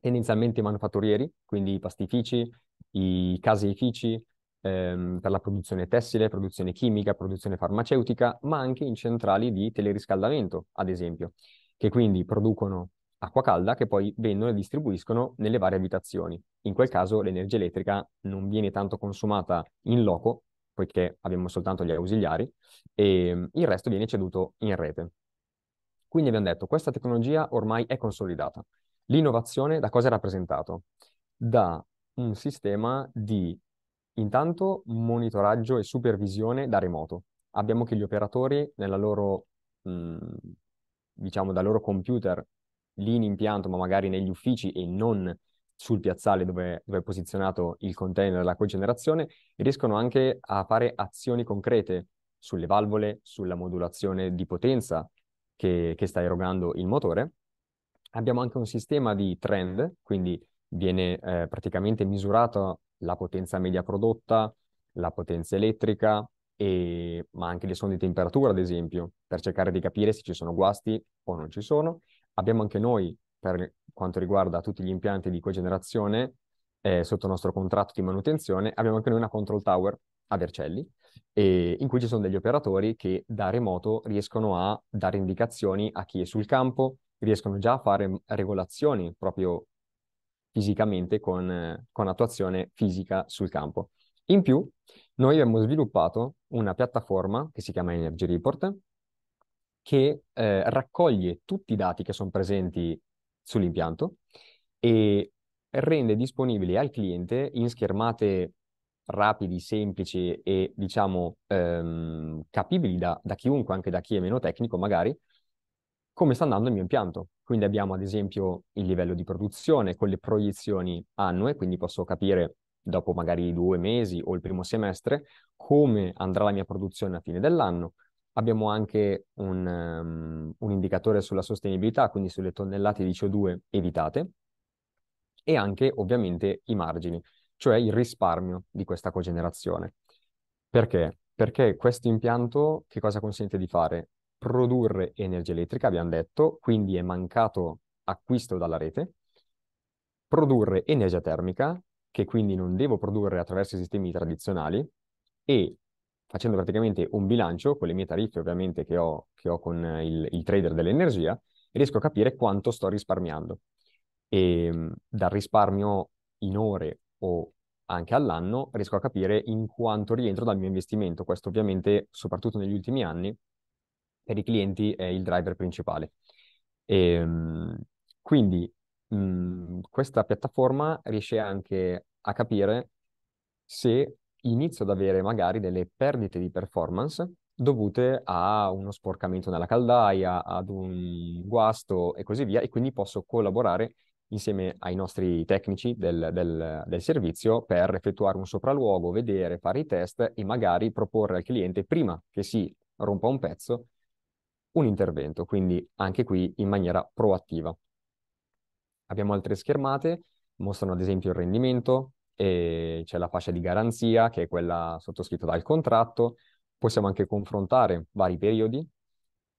S1: tendenzialmente i manufatturieri, quindi i pastifici, i caseifici, ehm, per la produzione tessile, produzione chimica, produzione farmaceutica, ma anche in centrali di teleriscaldamento, ad esempio, che quindi producono acqua calda che poi vendono e distribuiscono nelle varie abitazioni. In quel caso l'energia elettrica non viene tanto consumata in loco, poiché abbiamo soltanto gli ausiliari, e ehm, il resto viene ceduto in rete. Quindi abbiamo detto, questa tecnologia ormai è consolidata. L'innovazione da cosa è rappresentato? Da un sistema di intanto monitoraggio e supervisione da remoto. Abbiamo che gli operatori nella loro, mh, mhmm, diciamo, dal loro computer lì in impianto, ma magari negli uffici e non sul piazzale dove, dove, è posizionato il container della cogenerazione riescono anche a fare azioni concrete sulle valvole, sulla modulazione di potenza che, che sta erogando il motore. Abbiamo anche un sistema di trend, quindi viene eh, praticamente misurata la potenza media prodotta, la potenza elettrica, e, ma anche le sonde di temperatura, ad esempio, per cercare di capire se ci sono guasti o non ci sono. Abbiamo anche noi per quanto riguarda tutti gli impianti di cogenerazione eh, sotto il nostro contratto di manutenzione, abbiamo anche noi una control tower a Vercelli, eh, in cui ci sono degli operatori che da remoto riescono a dare indicazioni a chi è sul campo, riescono già a fare regolazioni proprio fisicamente con, con attuazione fisica sul campo. In più, noi abbiamo sviluppato una piattaforma che si chiama Energy Report, che eh, raccoglie tutti i dati che sono presenti sull'impianto e rende disponibili al cliente in schermate rapidi, semplici e diciamo ehm, capibili da, da chiunque, anche da chi è meno tecnico magari, come sta andando il mio impianto. Quindi abbiamo ad esempio il livello di produzione con le proiezioni annue, quindi posso capire dopo magari due mesi o il primo semestre come andrà la mia produzione a fine dell'anno, Abbiamo anche un, um, un indicatore sulla sostenibilità, quindi sulle tonnellate di CO2 evitate e anche ovviamente i margini, cioè il risparmio di questa cogenerazione. Perché? Perché questo impianto che cosa consente di fare? Produrre energia elettrica, abbiamo detto, quindi è mancato acquisto dalla rete, produrre energia termica, che quindi non devo produrre attraverso i sistemi tradizionali, e facendo praticamente un bilancio con le mie tariffe ovviamente che ho, che ho con eh, il, il, trader dell'energia, riesco a capire quanto sto risparmiando. E ehm, dal risparmio in ore o anche all'anno riesco a capire in quanto rientro dal mio investimento. Questo ovviamente, soprattutto negli ultimi anni, per i clienti è il driver principale. E, ehm, quindi mh, mhmm, questa piattaforma riesce anche a capire se inizio ad avere magari delle perdite di performance dovute a uno sporcamento nella caldaia, ad un guasto e così via, e quindi posso collaborare insieme ai nostri tecnici del, del, del, servizio per effettuare un sopralluogo, vedere, fare i test e magari proporre al cliente, prima che si rompa un pezzo, un intervento, quindi anche qui in maniera proattiva. Abbiamo altre schermate, mostrano ad esempio il rendimento, e c'è la fascia di garanzia che è quella sottoscritta dal contratto, possiamo anche confrontare vari periodi.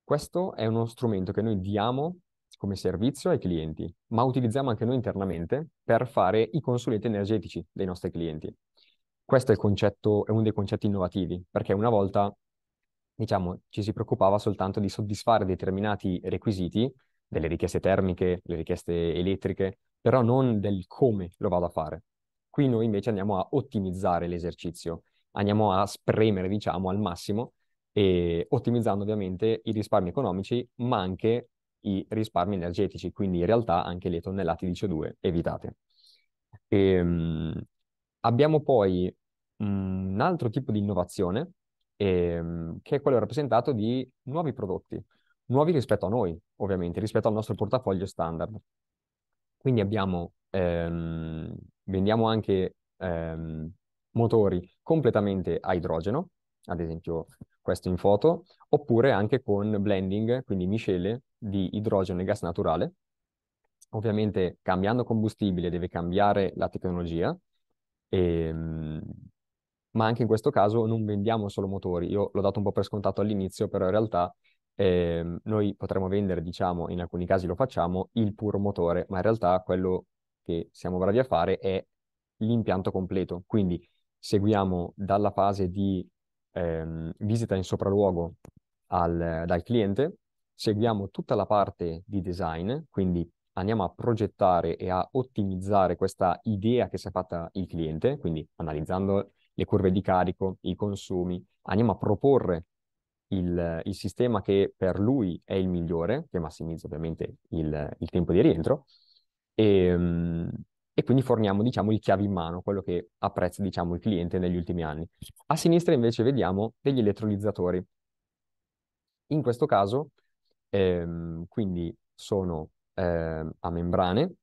S1: Questo è uno strumento che noi diamo come servizio ai clienti, ma utilizziamo anche noi internamente per fare i consulenti energetici dei nostri clienti. Questo è, concetto, è uno dei concetti innovativi, perché una volta diciamo, ci si preoccupava soltanto di soddisfare determinati requisiti, delle richieste termiche, le richieste elettriche, però non del come lo vado a fare. Qui noi invece andiamo a ottimizzare l'esercizio, andiamo a spremere, diciamo, al massimo, e ottimizzando ovviamente i risparmi economici, ma anche i risparmi energetici, quindi in realtà anche le tonnellate di CO2 evitate. E, ehm, mh, abbiamo poi un altro tipo di innovazione, e, ehm, che è quello rappresentato di nuovi prodotti, nuovi rispetto a noi, ovviamente, rispetto al nostro portafoglio standard. Quindi abbiamo ehm, vendiamo anche ehm, motori completamente a idrogeno, ad esempio questo in foto, oppure anche con blending, quindi miscele di idrogeno e gas naturale. Ovviamente cambiando combustibile deve cambiare la tecnologia, e, ehm, ma anche in questo caso non vendiamo solo motori. Io l'ho dato un po' per scontato all'inizio, però in realtà eh, noi potremmo vendere, diciamo, in alcuni casi lo facciamo, il puro motore, ma in realtà quello che siamo bravi a fare è l'impianto completo. Quindi seguiamo dalla fase di ehm, visita in sopralluogo al, dal cliente, seguiamo tutta la parte di design, quindi andiamo a progettare e a ottimizzare questa idea che si è fatta il cliente, quindi analizzando le curve di carico, i consumi, andiamo a proporre il, il sistema che per lui è il migliore, che massimizza ovviamente il, il tempo di rientro, e, ehm, e quindi forniamo diciamo il chiave in mano, quello che apprezza diciamo il cliente negli ultimi anni. A sinistra invece vediamo degli elettrolizzatori. In questo caso ehm, quindi sono ehm, a membrane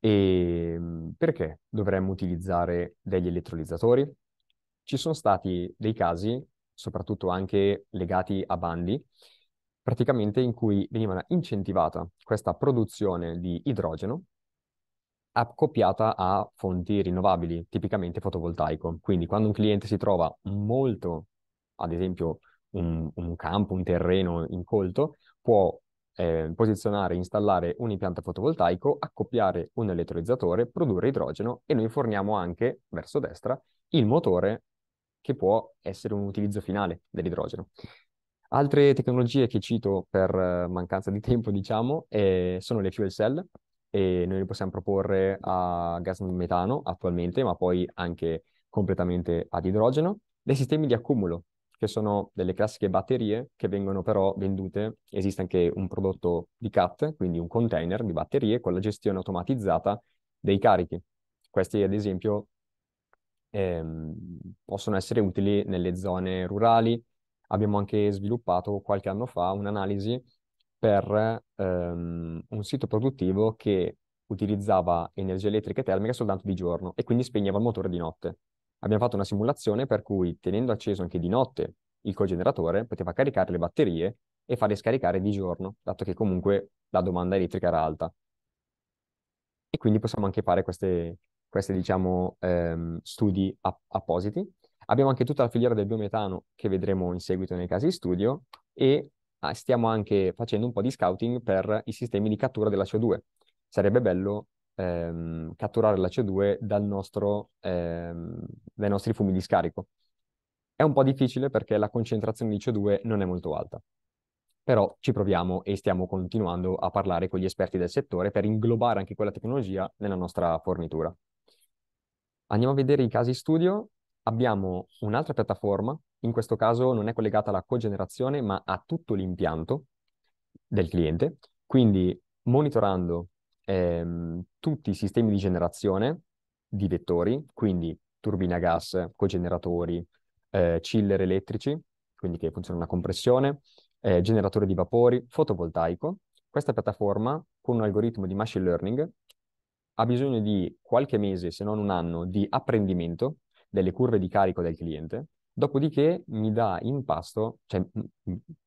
S1: e ehm, perché dovremmo utilizzare degli elettrolizzatori? Ci sono stati dei casi, soprattutto anche legati a bandi, praticamente in cui veniva incentivata questa produzione di idrogeno accoppiata a fonti rinnovabili, tipicamente fotovoltaico. Quindi quando un cliente si trova molto, ad esempio un, un campo, un terreno incolto, può eh, posizionare installare un impianto fotovoltaico, accoppiare un elettrolizzatore, produrre idrogeno e noi forniamo anche, verso destra, il motore che può essere un utilizzo finale dell'idrogeno. Altre tecnologie che cito per eh, mancanza di tempo, diciamo, eh, sono le fuel cell, e noi li possiamo proporre a gas metano attualmente, ma poi anche completamente ad idrogeno, dei sistemi di accumulo, che sono delle classiche batterie che vengono però vendute, esiste anche un prodotto di CAT, quindi un container di batterie con la gestione automatizzata dei carichi. Questi ad esempio ehm, possono essere utili nelle zone rurali, abbiamo anche sviluppato qualche anno fa un'analisi per ehm, un sito produttivo che utilizzava energia elettrica e termica soltanto di giorno e quindi spegneva il motore di notte. Abbiamo fatto una simulazione per cui tenendo acceso anche di notte il cogeneratore poteva caricare le batterie e farle scaricare di giorno, dato che comunque la domanda elettrica era alta. E quindi possiamo anche fare questi diciamo, ehm, studi app- appositi. Abbiamo anche tutta la filiera del biometano che vedremo in seguito nei casi studio e Ah, stiamo anche facendo un po' di scouting per i sistemi di cattura della CO2. Sarebbe bello ehm, catturare la CO2 nostro, ehm, dai nostri fumi di scarico. È un po' difficile perché la concentrazione di CO2 non è molto alta. Però ci proviamo e stiamo continuando a parlare con gli esperti del settore per inglobare anche quella tecnologia nella nostra fornitura. Andiamo a vedere i casi studio. Abbiamo un'altra piattaforma in questo caso non è collegata alla cogenerazione, ma a tutto l'impianto del cliente. Quindi monitorando ehm, tutti i sistemi di generazione di vettori, quindi turbine a gas, cogeneratori, eh, chiller elettrici, quindi che funzionano a compressione, eh, generatore di vapori, fotovoltaico. Questa piattaforma, con un algoritmo di machine learning, ha bisogno di qualche mese, se non un anno, di apprendimento delle curve di carico del cliente dopodiché mi dà in pasto, cioè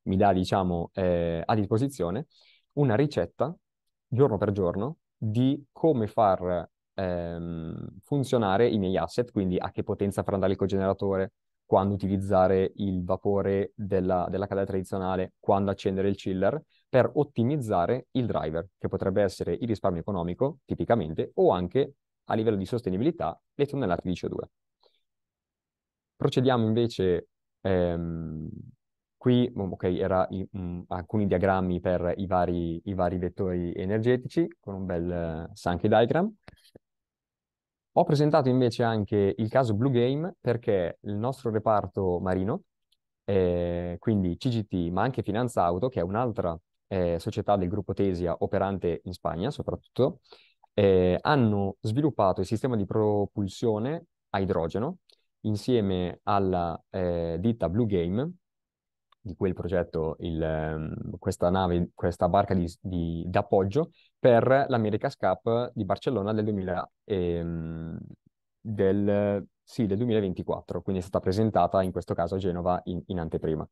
S1: mi dà diciamo eh, a disposizione una ricetta giorno per giorno di come far ehm, funzionare i miei asset, quindi a che potenza far andare il cogeneratore, quando utilizzare il vapore della, della cadena tradizionale, quando accendere il chiller, per ottimizzare il driver, che potrebbe essere il risparmio economico, tipicamente, o anche a livello di sostenibilità, le tonnellate di CO2. Procediamo invece, ehm, qui boh, ok, era i, mh, mm, alcuni diagrammi per i vari, i vari, vettori energetici con un bel uh, Sankey diagram. Ho presentato invece anche il caso Blue Game perché il nostro reparto marino, eh, quindi CGT, ma anche Finanza Auto, che è un'altra eh, società del gruppo Tesia operante in Spagna soprattutto, eh, hanno sviluppato il sistema di propulsione a idrogeno insieme alla eh, ditta Blue Game, di quel progetto il, ehm, questa nave, questa barca di, di, d'appoggio per l'America's Cup di Barcellona del, 2000, ehm, del, sì, del 2024, quindi è stata presentata in questo caso a Genova in, in anteprima.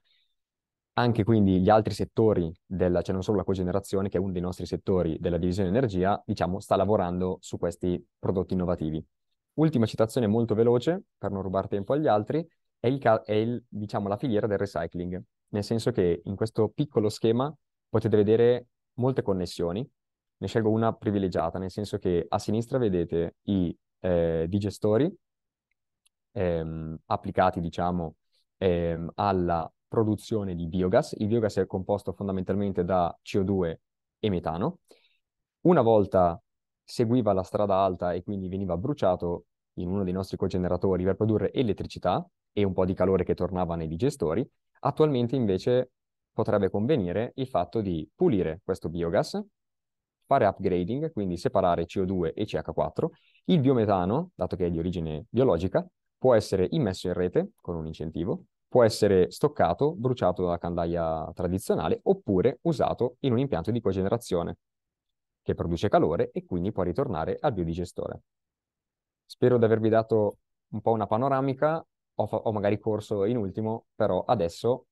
S1: Anche quindi gli altri settori, della, cioè non solo la cogenerazione, che è uno dei nostri settori della divisione energia, diciamo, sta lavorando su questi prodotti innovativi. Ultima citazione molto veloce, per non rubare tempo agli altri, è, il, è il, diciamo, la filiera del recycling, nel senso che in questo piccolo schema potete vedere molte connessioni, ne scelgo una privilegiata, nel senso che a sinistra vedete i eh, digestori ehm, applicati diciamo, ehm, alla produzione di biogas. Il biogas è composto fondamentalmente da CO2 e metano. Una volta seguiva la strada alta e quindi veniva bruciato in uno dei nostri cogeneratori per produrre elettricità e un po' di calore che tornava nei digestori. Attualmente invece potrebbe convenire il fatto di pulire questo biogas, fare upgrading, quindi separare CO2 e CH4. Il biometano, dato che è di origine biologica, può essere immesso in rete con un incentivo, può essere stoccato, bruciato dalla candaia tradizionale oppure usato in un impianto di cogenerazione che produce calore e quindi può ritornare al biodigestore. Spero di avervi dato un po' una panoramica, ho, fa- ho magari corso in ultimo, però adesso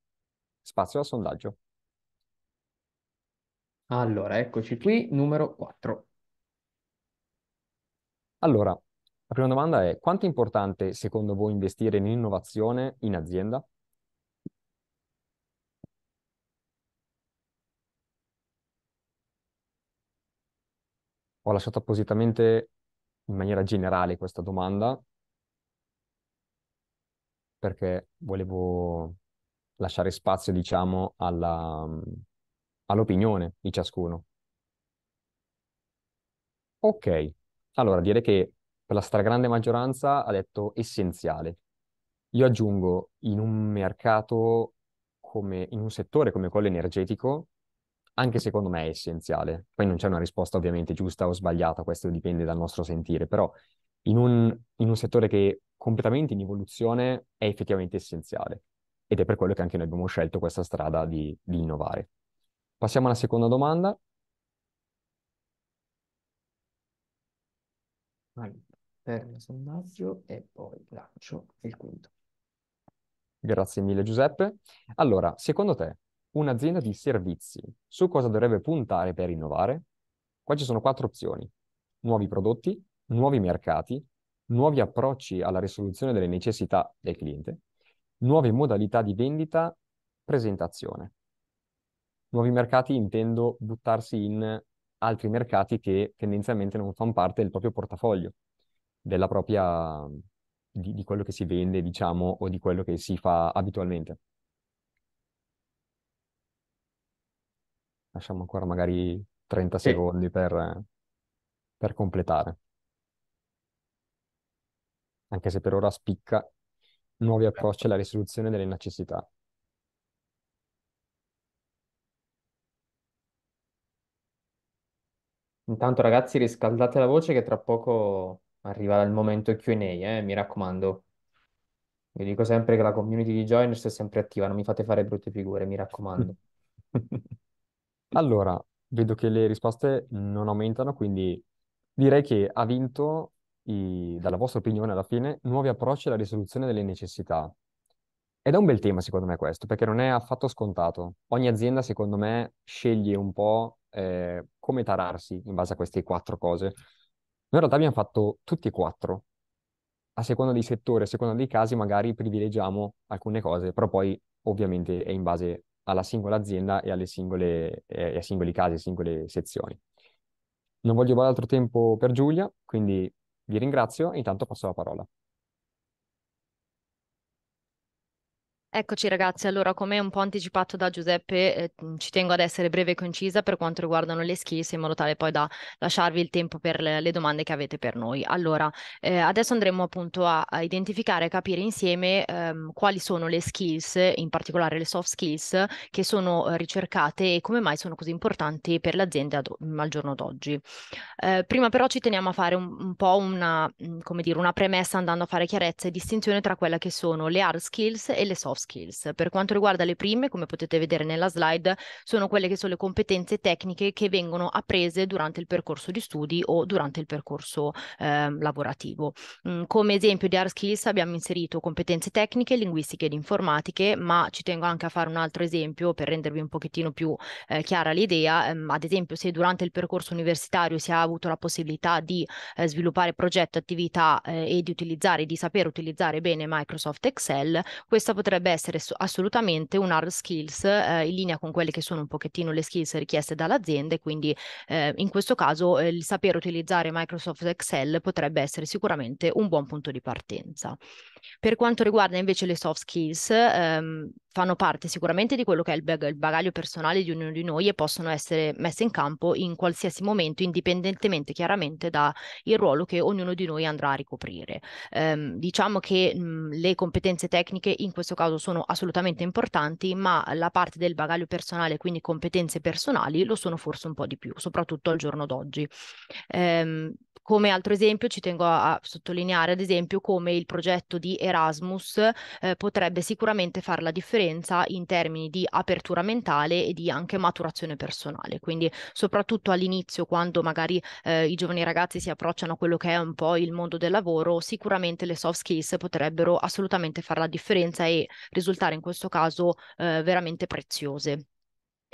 S1: spazio al sondaggio. Allora, eccoci qui, numero 4. Allora, la prima domanda è quanto è importante secondo voi investire in innovazione in azienda? ho lasciato appositamente in maniera generale questa domanda perché volevo lasciare spazio, diciamo, alla, all'opinione di ciascuno. Ok, allora direi che per la stragrande maggioranza ha detto essenziale. Io aggiungo in un mercato come in un settore come quello energetico, anche secondo me è essenziale. Poi non c'è una risposta ovviamente giusta o sbagliata, questo dipende dal nostro sentire, però in un, in un settore che è completamente in evoluzione è effettivamente essenziale ed è per quello che anche noi abbiamo scelto questa strada di, di innovare. Passiamo alla seconda domanda. Allora, per sondaggio e poi lancio il quinto. Grazie mille Giuseppe. Allora, secondo te un'azienda di servizi su cosa dovrebbe puntare per innovare? Qua ci sono quattro opzioni. Nuovi prodotti, nuovi mercati, nuovi approcci alla risoluzione delle necessità del cliente, nuove modalità di vendita, presentazione. Nuovi mercati intendo buttarsi in altri mercati che tendenzialmente non fanno parte del proprio portafoglio, della propria, di, di quello che si vende, diciamo, o di quello che si fa abitualmente. lasciamo ancora magari 30 sì. secondi per, per completare. Anche se per ora spicca nuovi approcci alla risoluzione delle necessità. Intanto ragazzi riscaldate la voce che tra poco arriva il momento Q&A, eh, mi raccomando. Vi dico sempre che la community di Joiners è sempre attiva, non mi fate fare brutte figure, mi raccomando. (laughs) (laughs) Allora, vedo che le risposte non aumentano, quindi direi che ha vinto, i- dalla vostra opinione alla fine, nuovi approcci alla risoluzione delle necessità. Ed è un bel tema, secondo me, questo, perché non è affatto scontato. Ogni azienda, secondo me, sceglie un po' eh, come tararsi in base a queste quattro cose. Noi in realtà abbiamo fatto tutti e quattro. A seconda dei settori, a seconda dei casi, magari privilegiamo alcune cose, però poi ovviamente è in base alla singola azienda e, alle singole, e ai singoli casi, alle singole sezioni. Non voglio altro tempo per Giulia, quindi vi ringrazio e intanto passo la parola.
S2: Eccoci ragazzi, allora come un po' anticipato da Giuseppe eh, ci tengo ad essere breve e concisa per quanto riguardano le skills in modo tale poi da lasciarvi il tempo per le, le domande che avete per noi. Allora eh, adesso andremo appunto a, a, identificare e capire insieme ehm, quali sono le skills, in particolare le soft skills, che sono eh, ricercate e come mai sono così importanti per l'azienda ad, al giorno d'oggi. Eh, prima però ci teniamo a fare un, un po' una, dire, una premessa andando a fare chiarezza e distinzione tra quelle che sono le hard skills e le soft skills skills. Per quanto riguarda le prime, come potete vedere nella slide, sono quelle che sono le competenze tecniche che vengono apprese durante il percorso di studi o durante il percorso eh, lavorativo. Mm, come esempio di hard skills abbiamo inserito competenze tecniche, linguistiche ed informatiche, ma ci tengo anche a fare un altro esempio per rendervi un pochettino più eh, chiara l'idea. Ehm, ad esempio, se durante il percorso universitario si ha avuto la possibilità di eh, sviluppare progetti, attività eh, e di utilizzare, di saper utilizzare bene Microsoft Excel, questa potrebbe essere assolutamente un hard skills eh, in linea con quelle che sono un pochettino le skills richieste dall'azienda e quindi eh, in questo caso eh, il sapere utilizzare Microsoft Excel potrebbe essere sicuramente un buon punto di partenza. Per quanto riguarda invece le soft skills, ehm, fanno parte sicuramente di quello che è il, bag- il bagaglio personale di ognuno di noi e possono essere messe in campo in qualsiasi momento, indipendentemente chiaramente dal ruolo che ognuno di noi andrà a ricoprire. Ehm, diciamo che mh, mhmm, le competenze tecniche in questo caso sono assolutamente importanti, ma la parte del bagaglio personale, quindi competenze personali, lo sono forse un po' di più, soprattutto al giorno d'oggi. Ehm, come altro esempio ci tengo a, a, sottolineare ad esempio come il progetto di Erasmus eh, potrebbe sicuramente fare la differenza differenza in termini di apertura mentale e di anche maturazione personale. Quindi soprattutto all'inizio, quando magari eh, i giovani ragazzi si approcciano a quello che è un po' il mondo del lavoro, sicuramente le soft skills potrebbero assolutamente fare la differenza e risultare in questo caso eh, veramente preziose.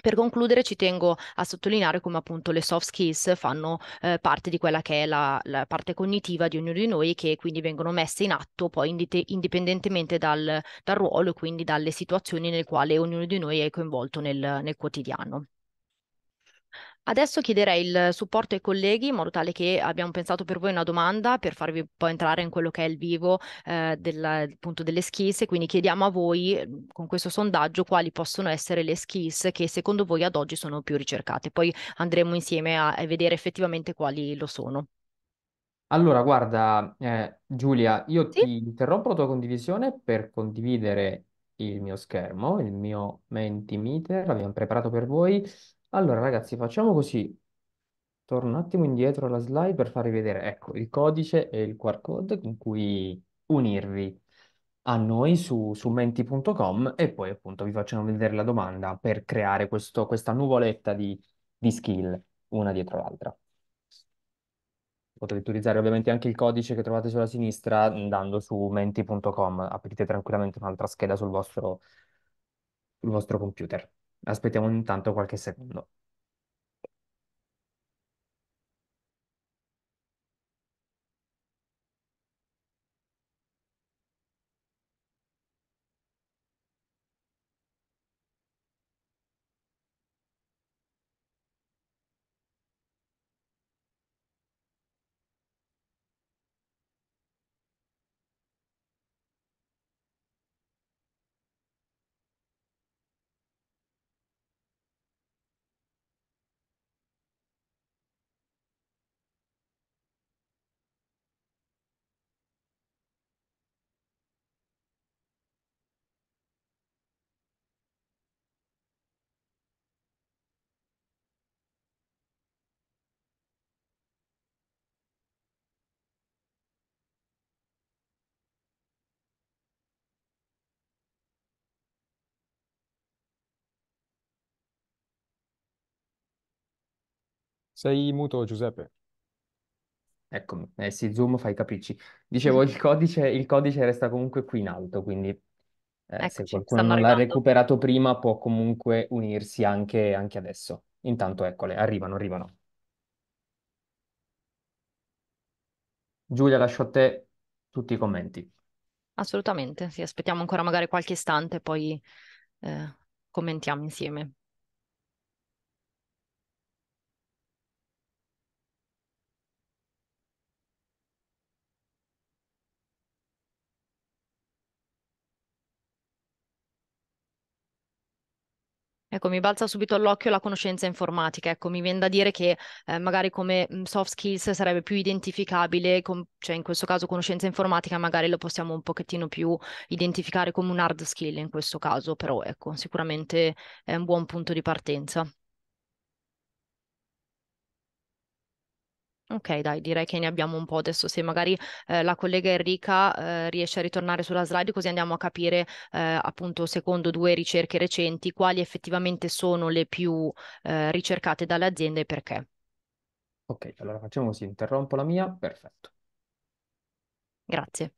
S2: Per concludere ci tengo a sottolineare come appunto le soft skills fanno eh, parte di quella che è la, la, parte cognitiva di ognuno di noi che quindi vengono messe in atto poi indite- indipendentemente dal, dal, ruolo e quindi dalle situazioni nel quale ognuno di noi è coinvolto nel, nel quotidiano. Adesso chiederei il supporto ai colleghi in modo tale che abbiamo pensato per voi una domanda per farvi poi entrare in quello che è il vivo eh, del, appunto delle skills quindi chiediamo a voi con questo sondaggio quali possono essere le skills che secondo voi ad oggi sono più ricercate. Poi andremo insieme a, a vedere effettivamente quali lo sono.
S1: Allora, guarda, eh, Giulia, io Sì? ti interrompo la tua condivisione per condividere il mio schermo, il mio Mentimeter, l'abbiamo preparato per voi. Allora, ragazzi, facciamo così. Torno un attimo indietro alla slide per farvi vedere, ecco, il codice e il QR code con cui unirvi a noi su, su menti.com e poi appunto vi facciamo vedere la domanda per creare questo- questa nuvoletta di, di skill una dietro l'altra. Potete utilizzare ovviamente anche il codice che trovate sulla sinistra andando su menti.com, aprite tranquillamente un'altra scheda sul vostro, sul vostro computer. Aspettiamo intanto qualche secondo. Sei muto, Giuseppe. Eccomi, eh sì, Zoom fai capricci. Dicevo, mm. il codice, il codice resta comunque qui in alto, quindi eh, ecco, se qualcuno non l'ha recuperato prima può comunque unirsi anche, anche adesso. Intanto eccole, arrivano, arrivano. Giulia, lascio a te tutti i commenti.
S2: Assolutamente, sì, aspettiamo ancora magari qualche istante, poi eh, commentiamo insieme. Ecco, mi balza subito all'occhio la conoscenza informatica. Ecco, mi viene da dire che eh, magari come mm, soft skills sarebbe più identificabile, con, cioè in questo caso conoscenza informatica, magari lo possiamo un pochettino più identificare come un hard skill in questo caso, però ecco, sicuramente è un buon punto di partenza. Ok, dai, direi che ne abbiamo un po' adesso. Se magari eh, la collega Enrica eh, riesce a ritornare sulla slide, così andiamo a capire, eh, appunto, secondo due ricerche recenti, quali effettivamente sono le più eh, ricercate dalle aziende e perché.
S1: Ok, allora facciamo così, interrompo la mia, perfetto.
S2: Grazie.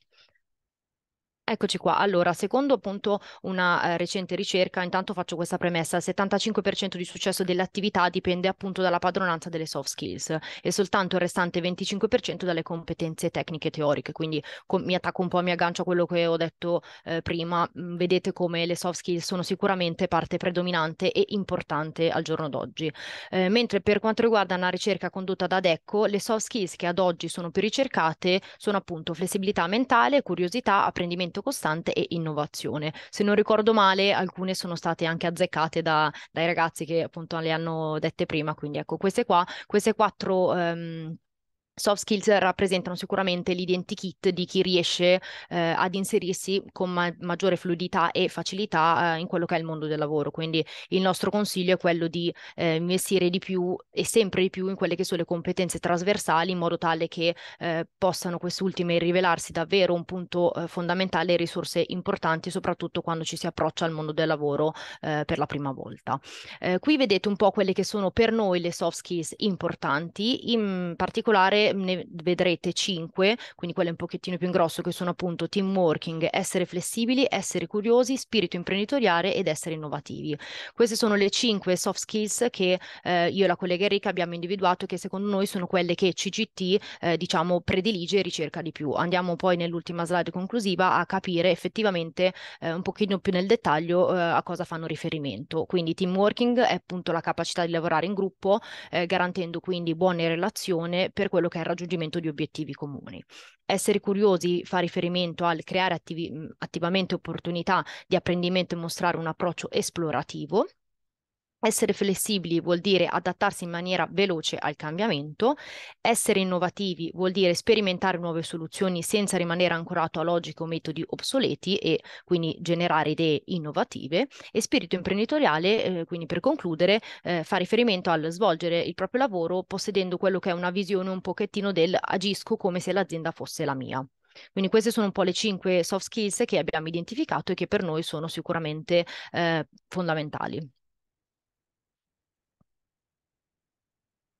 S2: Eccoci qua. Allora, secondo appunto una eh, recente ricerca, intanto faccio questa premessa, il 75% di successo dell'attività dipende appunto dalla padronanza delle soft skills e soltanto il restante 25% dalle competenze tecniche e teoriche. Quindi com- mi attacco un po', mi aggancio a quello che ho detto eh, prima. Mm, vedete come le soft skills sono sicuramente parte predominante e importante al giorno d'oggi. Eh, mentre per quanto riguarda una ricerca condotta da DECO, le soft skills che ad oggi sono più ricercate sono appunto flessibilità mentale, curiosità, apprendimento miglioramento costante e innovazione. Se non ricordo male, alcune sono state anche azzeccate da, dai ragazzi che appunto le hanno dette prima, quindi ecco queste qua, queste quattro... Ehm, Soft skills rappresentano sicuramente l'identikit di chi riesce eh, ad inserirsi con ma- maggiore fluidità e facilità eh, in quello che è il mondo del lavoro. Quindi il nostro consiglio è quello di eh, investire di più e sempre di più in quelle che sono le competenze trasversali in modo tale che eh, possano queste rivelarsi davvero un punto eh, fondamentale e risorse importanti, soprattutto quando ci si approccia al mondo del lavoro eh, per la prima volta. qui vedete un po' quelle che sono per noi le soft skills importanti, in particolare ne vedrete 5, quindi quelle un pochettino più in grosso, che sono appunto team working, essere flessibili, essere curiosi, spirito imprenditoriale ed essere innovativi. Queste sono le 5 soft skills che eh, io e la collega Enrica abbiamo individuato e che secondo noi sono quelle che CGT eh, diciamo predilige e ricerca di più. Andiamo poi nell'ultima slide conclusiva a capire effettivamente eh, un pochino più nel dettaglio eh, a cosa fanno riferimento. Quindi team working è appunto la capacità di lavorare in gruppo, eh, garantendo quindi buone relazioni per quello che al raggiungimento di obiettivi comuni. Essere curiosi fa riferimento al creare attiv- attivamente opportunità di apprendimento e mostrare un approccio esplorativo essere flessibili vuol dire adattarsi in maniera veloce al cambiamento, essere innovativi vuol dire sperimentare nuove soluzioni senza rimanere ancorato a logiche o metodi obsoleti e quindi generare idee innovative e spirito imprenditoriale, eh, quindi per concludere, eh, fa riferimento al svolgere il proprio lavoro possedendo quello che è una visione un pochettino del agisco come se l'azienda fosse la mia. Quindi queste sono un po' le cinque soft skills che abbiamo identificato e che per noi sono sicuramente eh, fondamentali.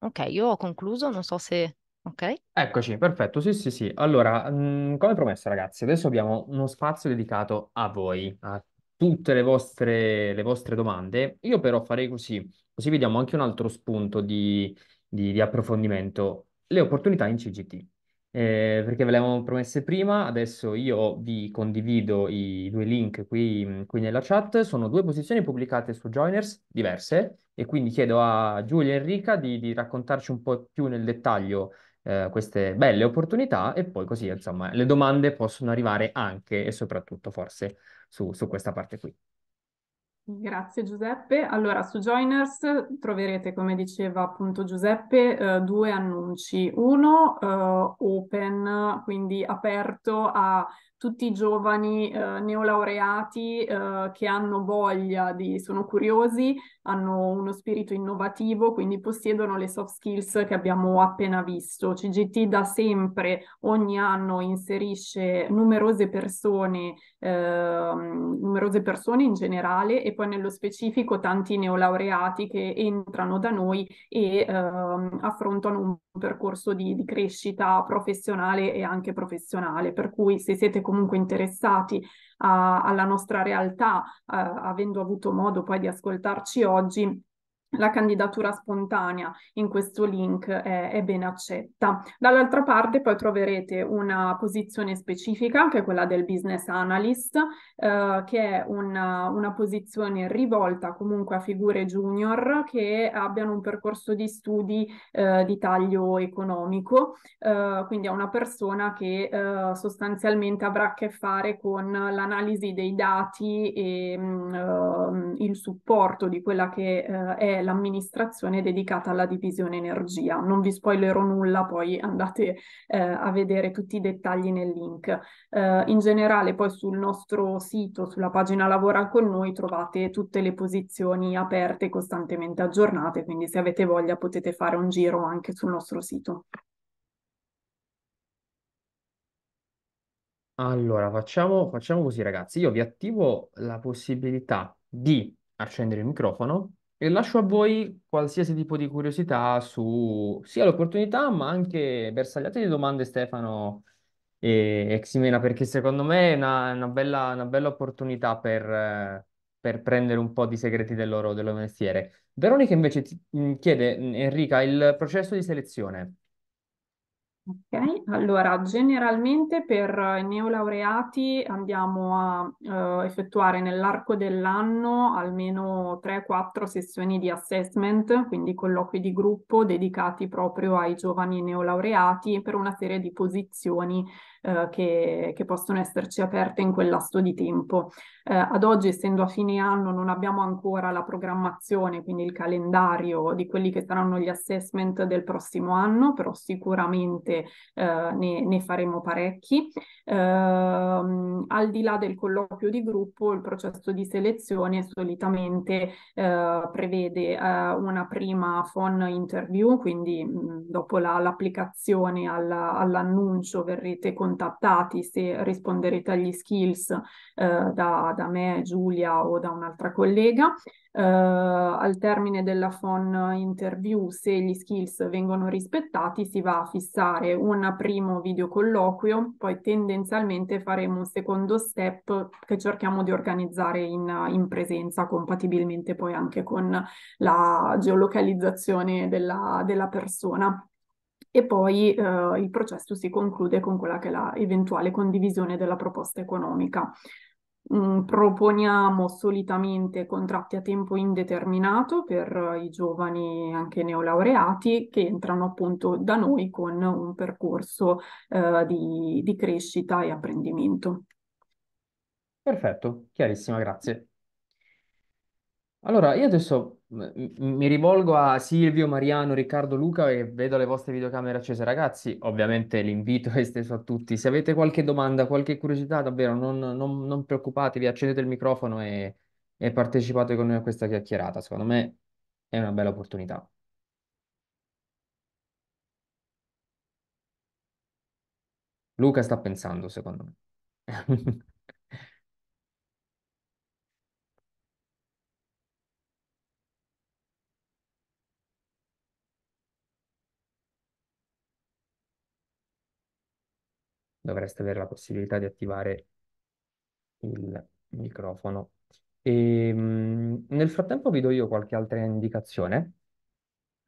S2: Ok, io ho concluso, non so se... Ok,
S1: Eccoci, perfetto, sì sì sì. Allora, mh, mm, come promesso ragazzi, adesso abbiamo uno spazio dedicato a voi, a tutte le vostre, le vostre domande. Io però farei così, così vediamo anche un altro spunto di, di- di approfondimento, le opportunità in CGT. Eh, perché ve le avevamo promesse prima, adesso io vi condivido i due link qui, mm, qui nella chat, sono due posizioni pubblicate su Joiners diverse e quindi chiedo a Giulia e Enrica di, di raccontarci un po' più nel dettaglio eh, queste belle opportunità e poi così insomma le domande possono arrivare anche e soprattutto forse su, su questa parte qui.
S3: Grazie Giuseppe. Allora, su Joiners troverete, come diceva appunto Giuseppe, eh, due annunci. Uno eh, open, quindi aperto a tutti i giovani eh, neolaureati eh, che hanno voglia di, sono curiosi, hanno uno spirito innovativo, quindi possiedono le soft skills che abbiamo appena visto. CGT da sempre, ogni anno inserisce numerose persone, eh, numerose persone in generale e poi nello specifico tanti neolaureati che entrano da noi e ehm, affrontano un percorso di, di crescita professionale e anche professionale. Per cui se siete comunque interessati a, alla nostra realtà, eh, avendo avuto modo poi di ascoltarci oggi, la candidatura spontanea in questo link è, è ben accetta. Dall'altra parte poi troverete una posizione specifica, che è quella del business analyst, eh, che è una, una, posizione rivolta comunque a figure junior che abbiano un percorso di studi eh, di taglio economico, eh, quindi a una persona che eh, sostanzialmente avrà a che fare con l'analisi dei dati e mh, mm, ehm, il supporto di quella che eh, è l'amministrazione dedicata alla divisione energia. Non vi spoilerò nulla, poi andate eh, a vedere tutti i dettagli nel link. Eh, in generale poi sul nostro sito, sulla pagina Lavora con noi, trovate tutte le posizioni aperte costantemente aggiornate, quindi se avete voglia potete fare un giro anche sul nostro sito.
S1: Allora, facciamo, facciamo così ragazzi, io vi attivo la possibilità di accendere il microfono e lascio a voi qualsiasi tipo di curiosità su sia l'opportunità, ma anche bersagliate di domande, Stefano e, e Ximena, perché secondo me è una, una bella, una bella opportunità per, per prendere un po' di segreti del loro, del loro mestiere. Veronica invece ti- chiede, Enrica, il processo di selezione.
S3: Ok, allora generalmente per i neolaureati andiamo a eh, effettuare nell'arco dell'anno almeno 3-4 sessioni di assessment, quindi colloqui di gruppo dedicati proprio ai giovani neolaureati per una serie di posizioni eh, che, che, possono esserci aperte in quel lasso di tempo. Eh, ad oggi, essendo a fine anno, non abbiamo ancora la programmazione, quindi il calendario di quelli che saranno gli assessment del prossimo anno, però sicuramente eh, ne, ne, faremo parecchi. Ehm, al di là del colloquio di gruppo, il processo di selezione solitamente eh, prevede eh, una prima phone interview, quindi mh, mm, dopo la, l'applicazione alla, all'annuncio verrete con contattati se risponderete agli skills eh, da, da, me, Giulia o da un'altra collega. Eh, al termine della phone interview, se gli skills vengono rispettati, si va a fissare un primo videocolloquio, poi tendenzialmente faremo un secondo step che cerchiamo di organizzare in, in presenza, compatibilmente poi anche con la geolocalizzazione della, della persona e poi eh, il processo si conclude con quella che è l'eventuale condivisione della proposta economica. Mm, proponiamo solitamente contratti a tempo indeterminato per eh, i giovani anche neolaureati che entrano appunto da noi con un percorso eh, di, di crescita e apprendimento.
S1: Perfetto, chiarissima, grazie. Allora, io adesso mm, mi rivolgo a Silvio, Mariano, Riccardo, Luca e vedo le vostre videocamere accese. Ragazzi, ovviamente l'invito è esteso a tutti. Se avete qualche domanda, qualche curiosità, davvero non, non- non preoccupatevi, accendete il microfono e, e partecipate con noi a questa chiacchierata. Secondo me è una bella opportunità. Luca sta pensando, secondo me. (laughs) dovreste avere la possibilità di attivare il microfono. E, ehm, nel frattempo vi do io qualche altra indicazione,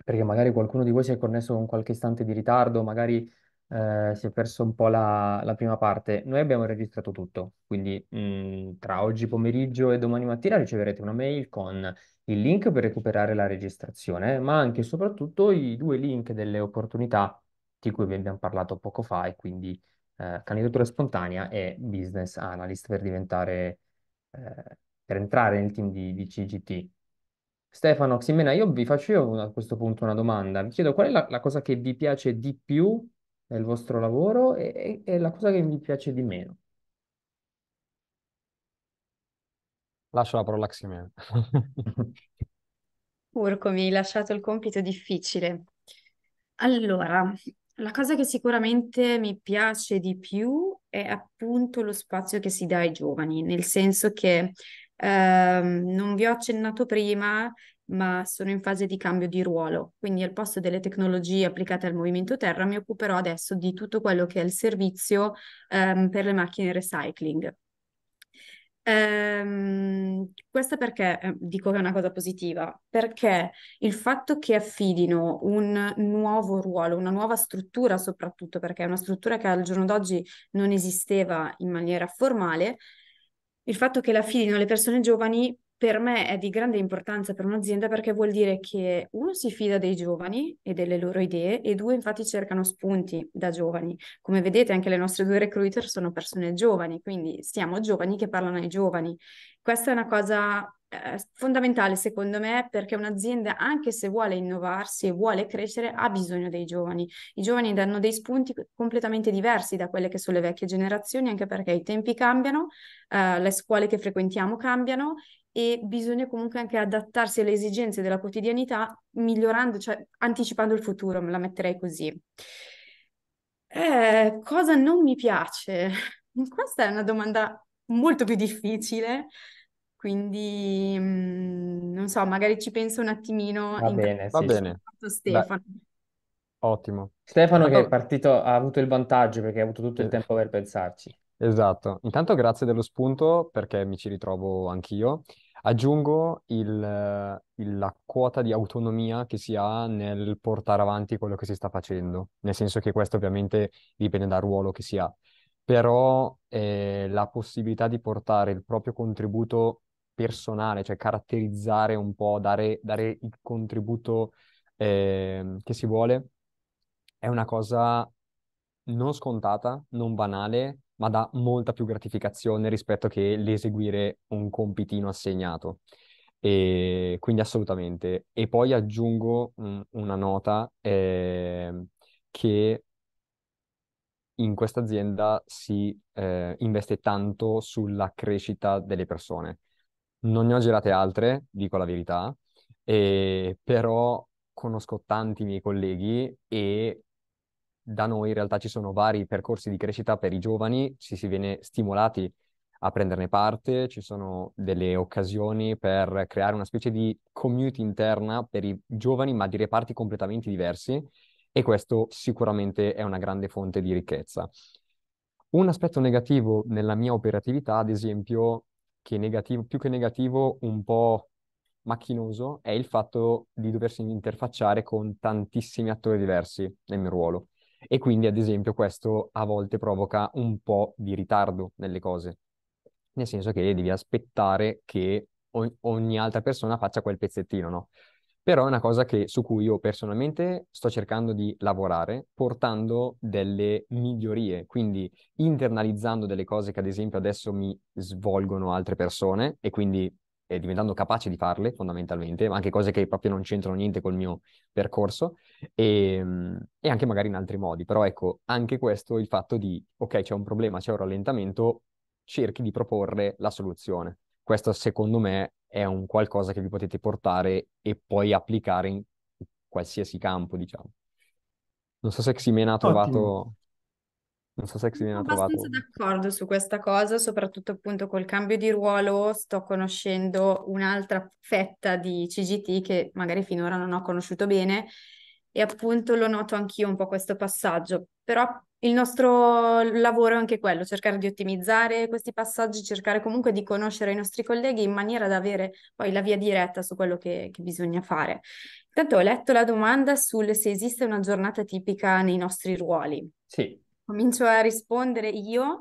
S1: perché magari qualcuno di voi si è connesso con qualche istante di ritardo, magari eh, si è perso un po' la, la, prima parte. Noi abbiamo registrato tutto, quindi mh, mm, tra oggi pomeriggio e domani mattina riceverete una mail con il link per recuperare la registrazione, ma anche e soprattutto i due link delle opportunità di cui vi abbiamo parlato poco fa e quindi eh, candidatura spontanea e business analyst per diventare, eh, per entrare nel team di, di CGT. Stefano Ximena, io vi faccio io a questo punto una domanda. Vi chiedo qual è la, la, cosa che vi piace di più nel vostro lavoro e, e, e la cosa che vi piace di meno. Lascio la parola a Ximena. (laughs)
S4: Urco, mi hai lasciato il compito difficile. Allora, la cosa che sicuramente mi piace di più è appunto lo spazio che si dà ai giovani, nel senso che ehm, non vi ho accennato prima, ma sono in fase di cambio di ruolo, quindi al posto delle tecnologie applicate al movimento terra mi occuperò adesso di tutto quello che è il servizio ehm, per le macchine recycling. Ehm, questo perché ehm, dico che è una cosa positiva, perché il fatto che affidino un nuovo ruolo, una nuova struttura soprattutto, perché è una struttura che al giorno d'oggi non esisteva in maniera formale, il fatto che la affidino alle persone giovani per me è di grande importanza per un'azienda perché vuol dire che uno si fida dei giovani e delle loro idee e due infatti cercano spunti da giovani. Come vedete anche le nostre due recruiter sono persone giovani, quindi siamo giovani che parlano ai giovani. Questa è una cosa eh, fondamentale secondo me perché un'azienda, anche se vuole innovarsi e vuole crescere, ha bisogno dei giovani. I giovani danno dei spunti completamente diversi da quelle che sono le vecchie generazioni, anche perché i tempi cambiano, eh, le scuole che frequentiamo cambiano e bisogna comunque anche adattarsi alle esigenze della quotidianità, migliorando, cioè anticipando il futuro, me la metterei così. Eh, cosa non mi piace? (laughs) Questa è una domanda molto più difficile quindi, mh, mm, non so, magari ci penso un attimino Va in bene, Va bene.
S1: confronto a Stefano. ottimo. Stefano che è partito, ha avuto il vantaggio perché ha avuto tutto il eh. tempo per pensarci. Esatto. Intanto grazie dello spunto perché mi ci ritrovo anch'io. Aggiungo il- il- la quota di autonomia che si ha nel portare avanti quello che si sta facendo, nel senso che questo ovviamente dipende dal ruolo che si ha, però eh, la possibilità di portare il proprio contributo personale, cioè caratterizzare un po', dare, dare il contributo eh, che si vuole, è una cosa non scontata, non banale, ma dà molta più gratificazione rispetto che l'eseguire un compitino assegnato. E quindi assolutamente. E poi aggiungo mm, una nota eh, che in questa azienda si eh, investe tanto sulla crescita delle persone. Non ne ho girate altre, dico la verità, eh, però conosco tanti miei colleghi e da noi in realtà ci sono vari percorsi di crescita per i giovani, ci si viene stimolati a prenderne parte, ci sono delle occasioni per creare una specie di community interna per i giovani, ma di reparti completamente diversi e questo sicuramente è una grande fonte di ricchezza. Un aspetto negativo nella mia operatività, ad esempio, che negativo, più che negativo, un po' macchinoso, è il fatto di doversi interfacciare con tantissimi attori diversi nel mio ruolo. E quindi, ad esempio, questo a volte provoca un po' di ritardo nelle cose, nel senso che devi aspettare che ogni altra persona faccia quel pezzettino, no? però è una cosa che, su cui io personalmente sto cercando di lavorare portando delle migliorie, quindi internalizzando delle cose che ad esempio adesso mi svolgono altre persone e quindi eh, diventando capace di farle fondamentalmente, ma anche cose che proprio non c'entrano niente col mio percorso e, ehm, e anche magari in altri modi, però ecco anche questo il fatto di ok c'è un problema, c'è un rallentamento, cerchi di proporre la soluzione. Questo secondo me è un qualcosa che vi potete portare e poi applicare in qualsiasi campo, diciamo. Non so se Ximena ha trovato... Ottimo. Non so se Ximena ha trovato... Sono abbastanza
S4: d'accordo su questa cosa, soprattutto appunto col cambio di ruolo sto conoscendo un'altra fetta di CGT che magari finora non ho conosciuto bene e appunto lo noto anch'io un po' questo passaggio, però il nostro lavoro è anche quello, cercare di ottimizzare questi passaggi, cercare comunque di conoscere i nostri colleghi in maniera da avere poi la via diretta su quello che, che bisogna fare. Intanto ho letto la domanda sul se esiste una giornata tipica nei nostri ruoli. Sì. Comincio a rispondere io.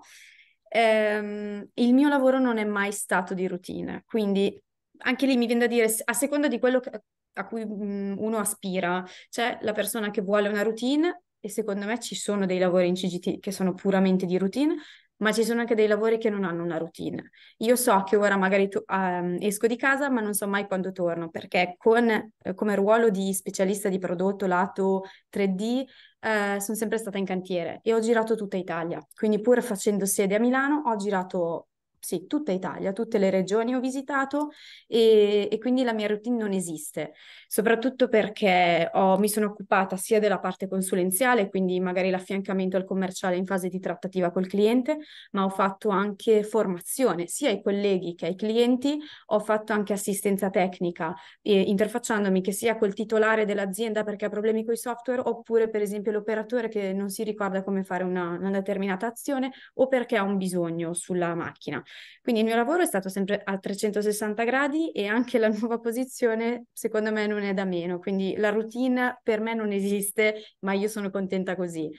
S4: Ehm, il mio lavoro non è mai stato di routine, quindi anche lì mi viene da dire, a seconda di quello che, a cui mm, uno aspira, c'è la persona che vuole una routine e secondo me ci sono dei lavori in CGT che sono puramente di routine, ma ci sono anche dei lavori che non hanno una routine. Io so che ora magari tu, um, esco di casa, ma non so mai quando torno, perché con, eh, come ruolo di specialista di prodotto lato 3D eh, sono sempre stata in cantiere e ho girato tutta Italia. Quindi pur facendo sede a Milano, ho girato sì, tutta Italia, tutte le regioni ho visitato e, e quindi la mia routine non esiste, soprattutto perché ho, mi sono occupata sia della parte consulenziale, quindi magari l'affiancamento al commerciale in fase di trattativa col cliente, ma ho fatto anche formazione sia ai colleghi che ai clienti, ho fatto anche assistenza tecnica, eh, interfacciandomi che sia col titolare dell'azienda perché ha problemi con i software oppure per esempio l'operatore che non si ricorda come fare una, una determinata azione o perché ha un bisogno sulla macchina. Quindi il mio lavoro è stato sempre a 360 gradi e anche la nuova posizione secondo me non è da meno, quindi la routine per me non esiste, ma io sono contenta così.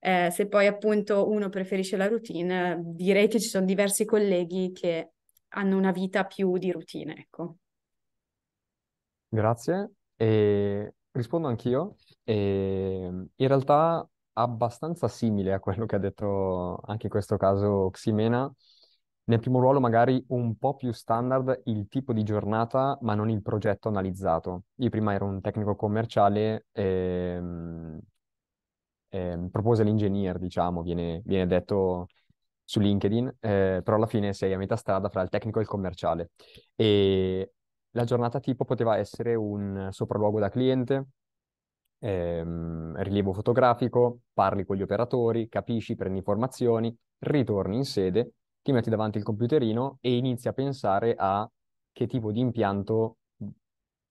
S4: Eh, se poi appunto uno preferisce la routine, direi che ci sono diversi colleghi che hanno una vita più di routine, ecco.
S1: Grazie. E rispondo anch'io. E in realtà abbastanza simile a quello che ha detto anche in questo caso Ximena, nel primo ruolo magari un po' più standard il tipo di giornata, ma non il progetto analizzato. Io prima ero un tecnico commerciale, ehm, ehm, propose l'ingegner, diciamo, viene, viene detto su LinkedIn, eh, però alla fine sei a metà strada fra il tecnico e il commerciale. E la giornata tipo poteva essere un sopralluogo da cliente, ehm, rilievo fotografico, parli con gli operatori, capisci, prendi informazioni, ritorni in sede ti metti davanti il computerino e inizi a pensare a che tipo di impianto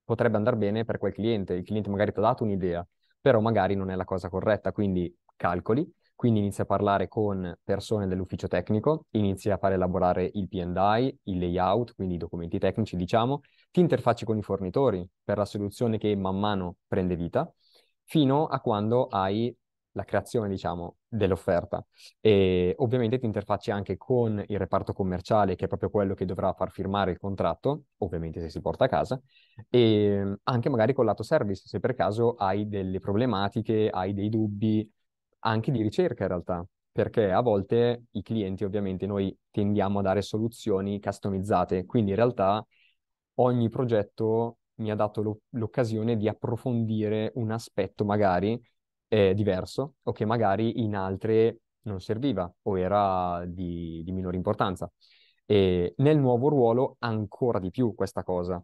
S1: potrebbe andare bene per quel cliente. Il cliente magari ti ha dato un'idea, però magari non è la cosa corretta, quindi calcoli, quindi inizi a parlare con persone dell'ufficio tecnico, inizi a far elaborare il P&I, il layout, quindi i documenti tecnici, diciamo, ti interfacci con i fornitori per la soluzione che man mano prende vita, fino a quando hai la creazione, diciamo, dell'offerta. E ovviamente ti interfacci anche con il reparto commerciale, che è proprio quello che dovrà far firmare il contratto, ovviamente se si porta a casa, e anche magari col lato service, se per caso hai delle problematiche, hai dei dubbi, anche di ricerca in realtà, perché a volte i clienti, ovviamente, noi tendiamo a dare soluzioni customizzate, quindi in realtà ogni progetto mi ha dato lo- l'occasione di approfondire un aspetto magari eh, diverso o che magari in altre non serviva o era di, di minore importanza. E nel nuovo ruolo ancora di più questa cosa.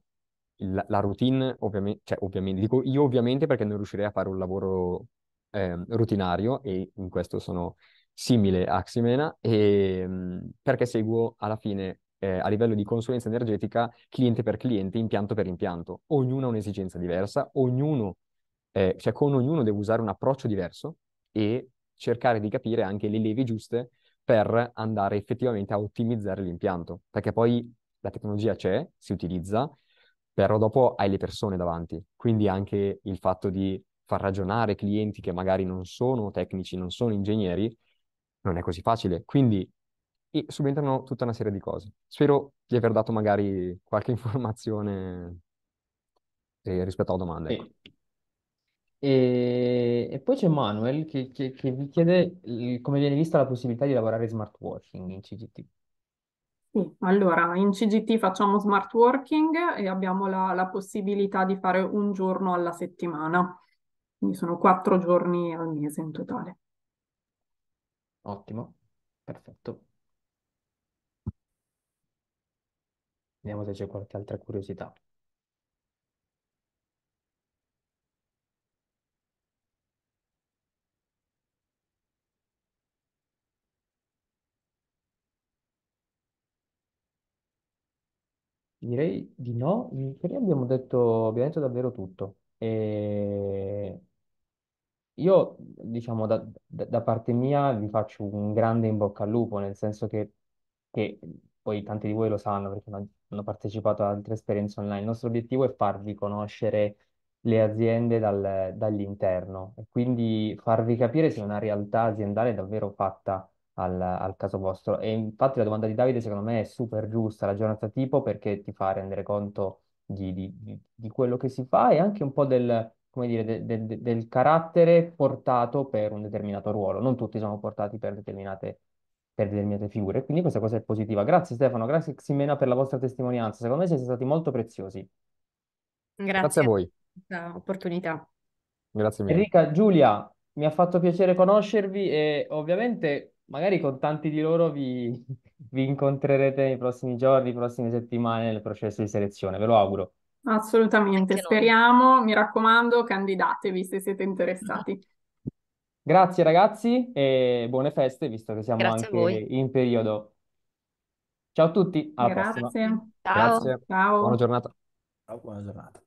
S1: La, la routine, ovviamente, cioè, ovviamente, dico io ovviamente perché non riuscirei a fare un lavoro eh, rutinario e in questo sono simile a Ximena e, ehm, perché seguo alla fine eh, a livello di consulenza energetica cliente per cliente, impianto per impianto. Ognuno ha un'esigenza diversa, ognuno eh, cioè con ognuno devo usare un approccio diverso e cercare di capire anche le leve giuste per andare effettivamente a ottimizzare l'impianto, perché poi la tecnologia c'è, si utilizza, però dopo hai le persone davanti, quindi anche il fatto di far ragionare clienti che magari non sono tecnici, non sono ingegneri, non è così facile. Quindi subentrano tutta una serie di cose. Spero di aver dato magari qualche (laughs) informazione eh, rispetto alla domanda. Sì. Ecco. E, e poi c'è Manuel che, che- che vi chiede come viene vista la possibilità di lavorare smart working in CGT.
S3: Sì, allora in CGT facciamo smart working e abbiamo la, la possibilità di fare un giorno alla settimana, quindi sono quattro giorni al mese in totale.
S1: Ottimo, perfetto. Vediamo se c'è qualche altra curiosità. Direi di no, in teoria abbiamo detto, abbiamo detto davvero tutto. E io, diciamo, da, da- parte mia vi faccio un grande in bocca al lupo, nel senso che, che poi tanti di voi lo sanno perché hanno hanno partecipato ad altre esperienze online. Il nostro obiettivo è farvi conoscere le aziende dal- dall'interno e quindi farvi capire se una realtà aziendale è davvero fatta al, al, caso vostro. E infatti la domanda di Davide secondo me è super giusta, la giornata tipo, perché ti fa rendere conto di, di, di quello che si fa e anche un po' del, come dire, de, de, de, del carattere portato per un determinato ruolo. Non tutti siamo portati per determinate, per determinate figure, quindi questa cosa è positiva. Grazie Stefano, grazie Ximena per la vostra testimonianza, secondo me siete stati molto preziosi. Grazie, grazie a voi. Questa opportunità. Grazie mille. Enrica, Giulia, mi ha fatto piacere conoscervi e ovviamente magari con tanti di loro vi, vi incontrerete nei prossimi giorni, le prossime settimane nel processo di selezione, ve lo auguro.
S3: Assolutamente, speriamo, mi raccomando, candidatevi se siete interessati.
S1: Grazie ragazzi e buone feste, visto che siamo Grazie anche in periodo. Ciao a tutti, alla Grazie. Ciao. Grazie. Ciao. giornata. Ciao, buona giornata.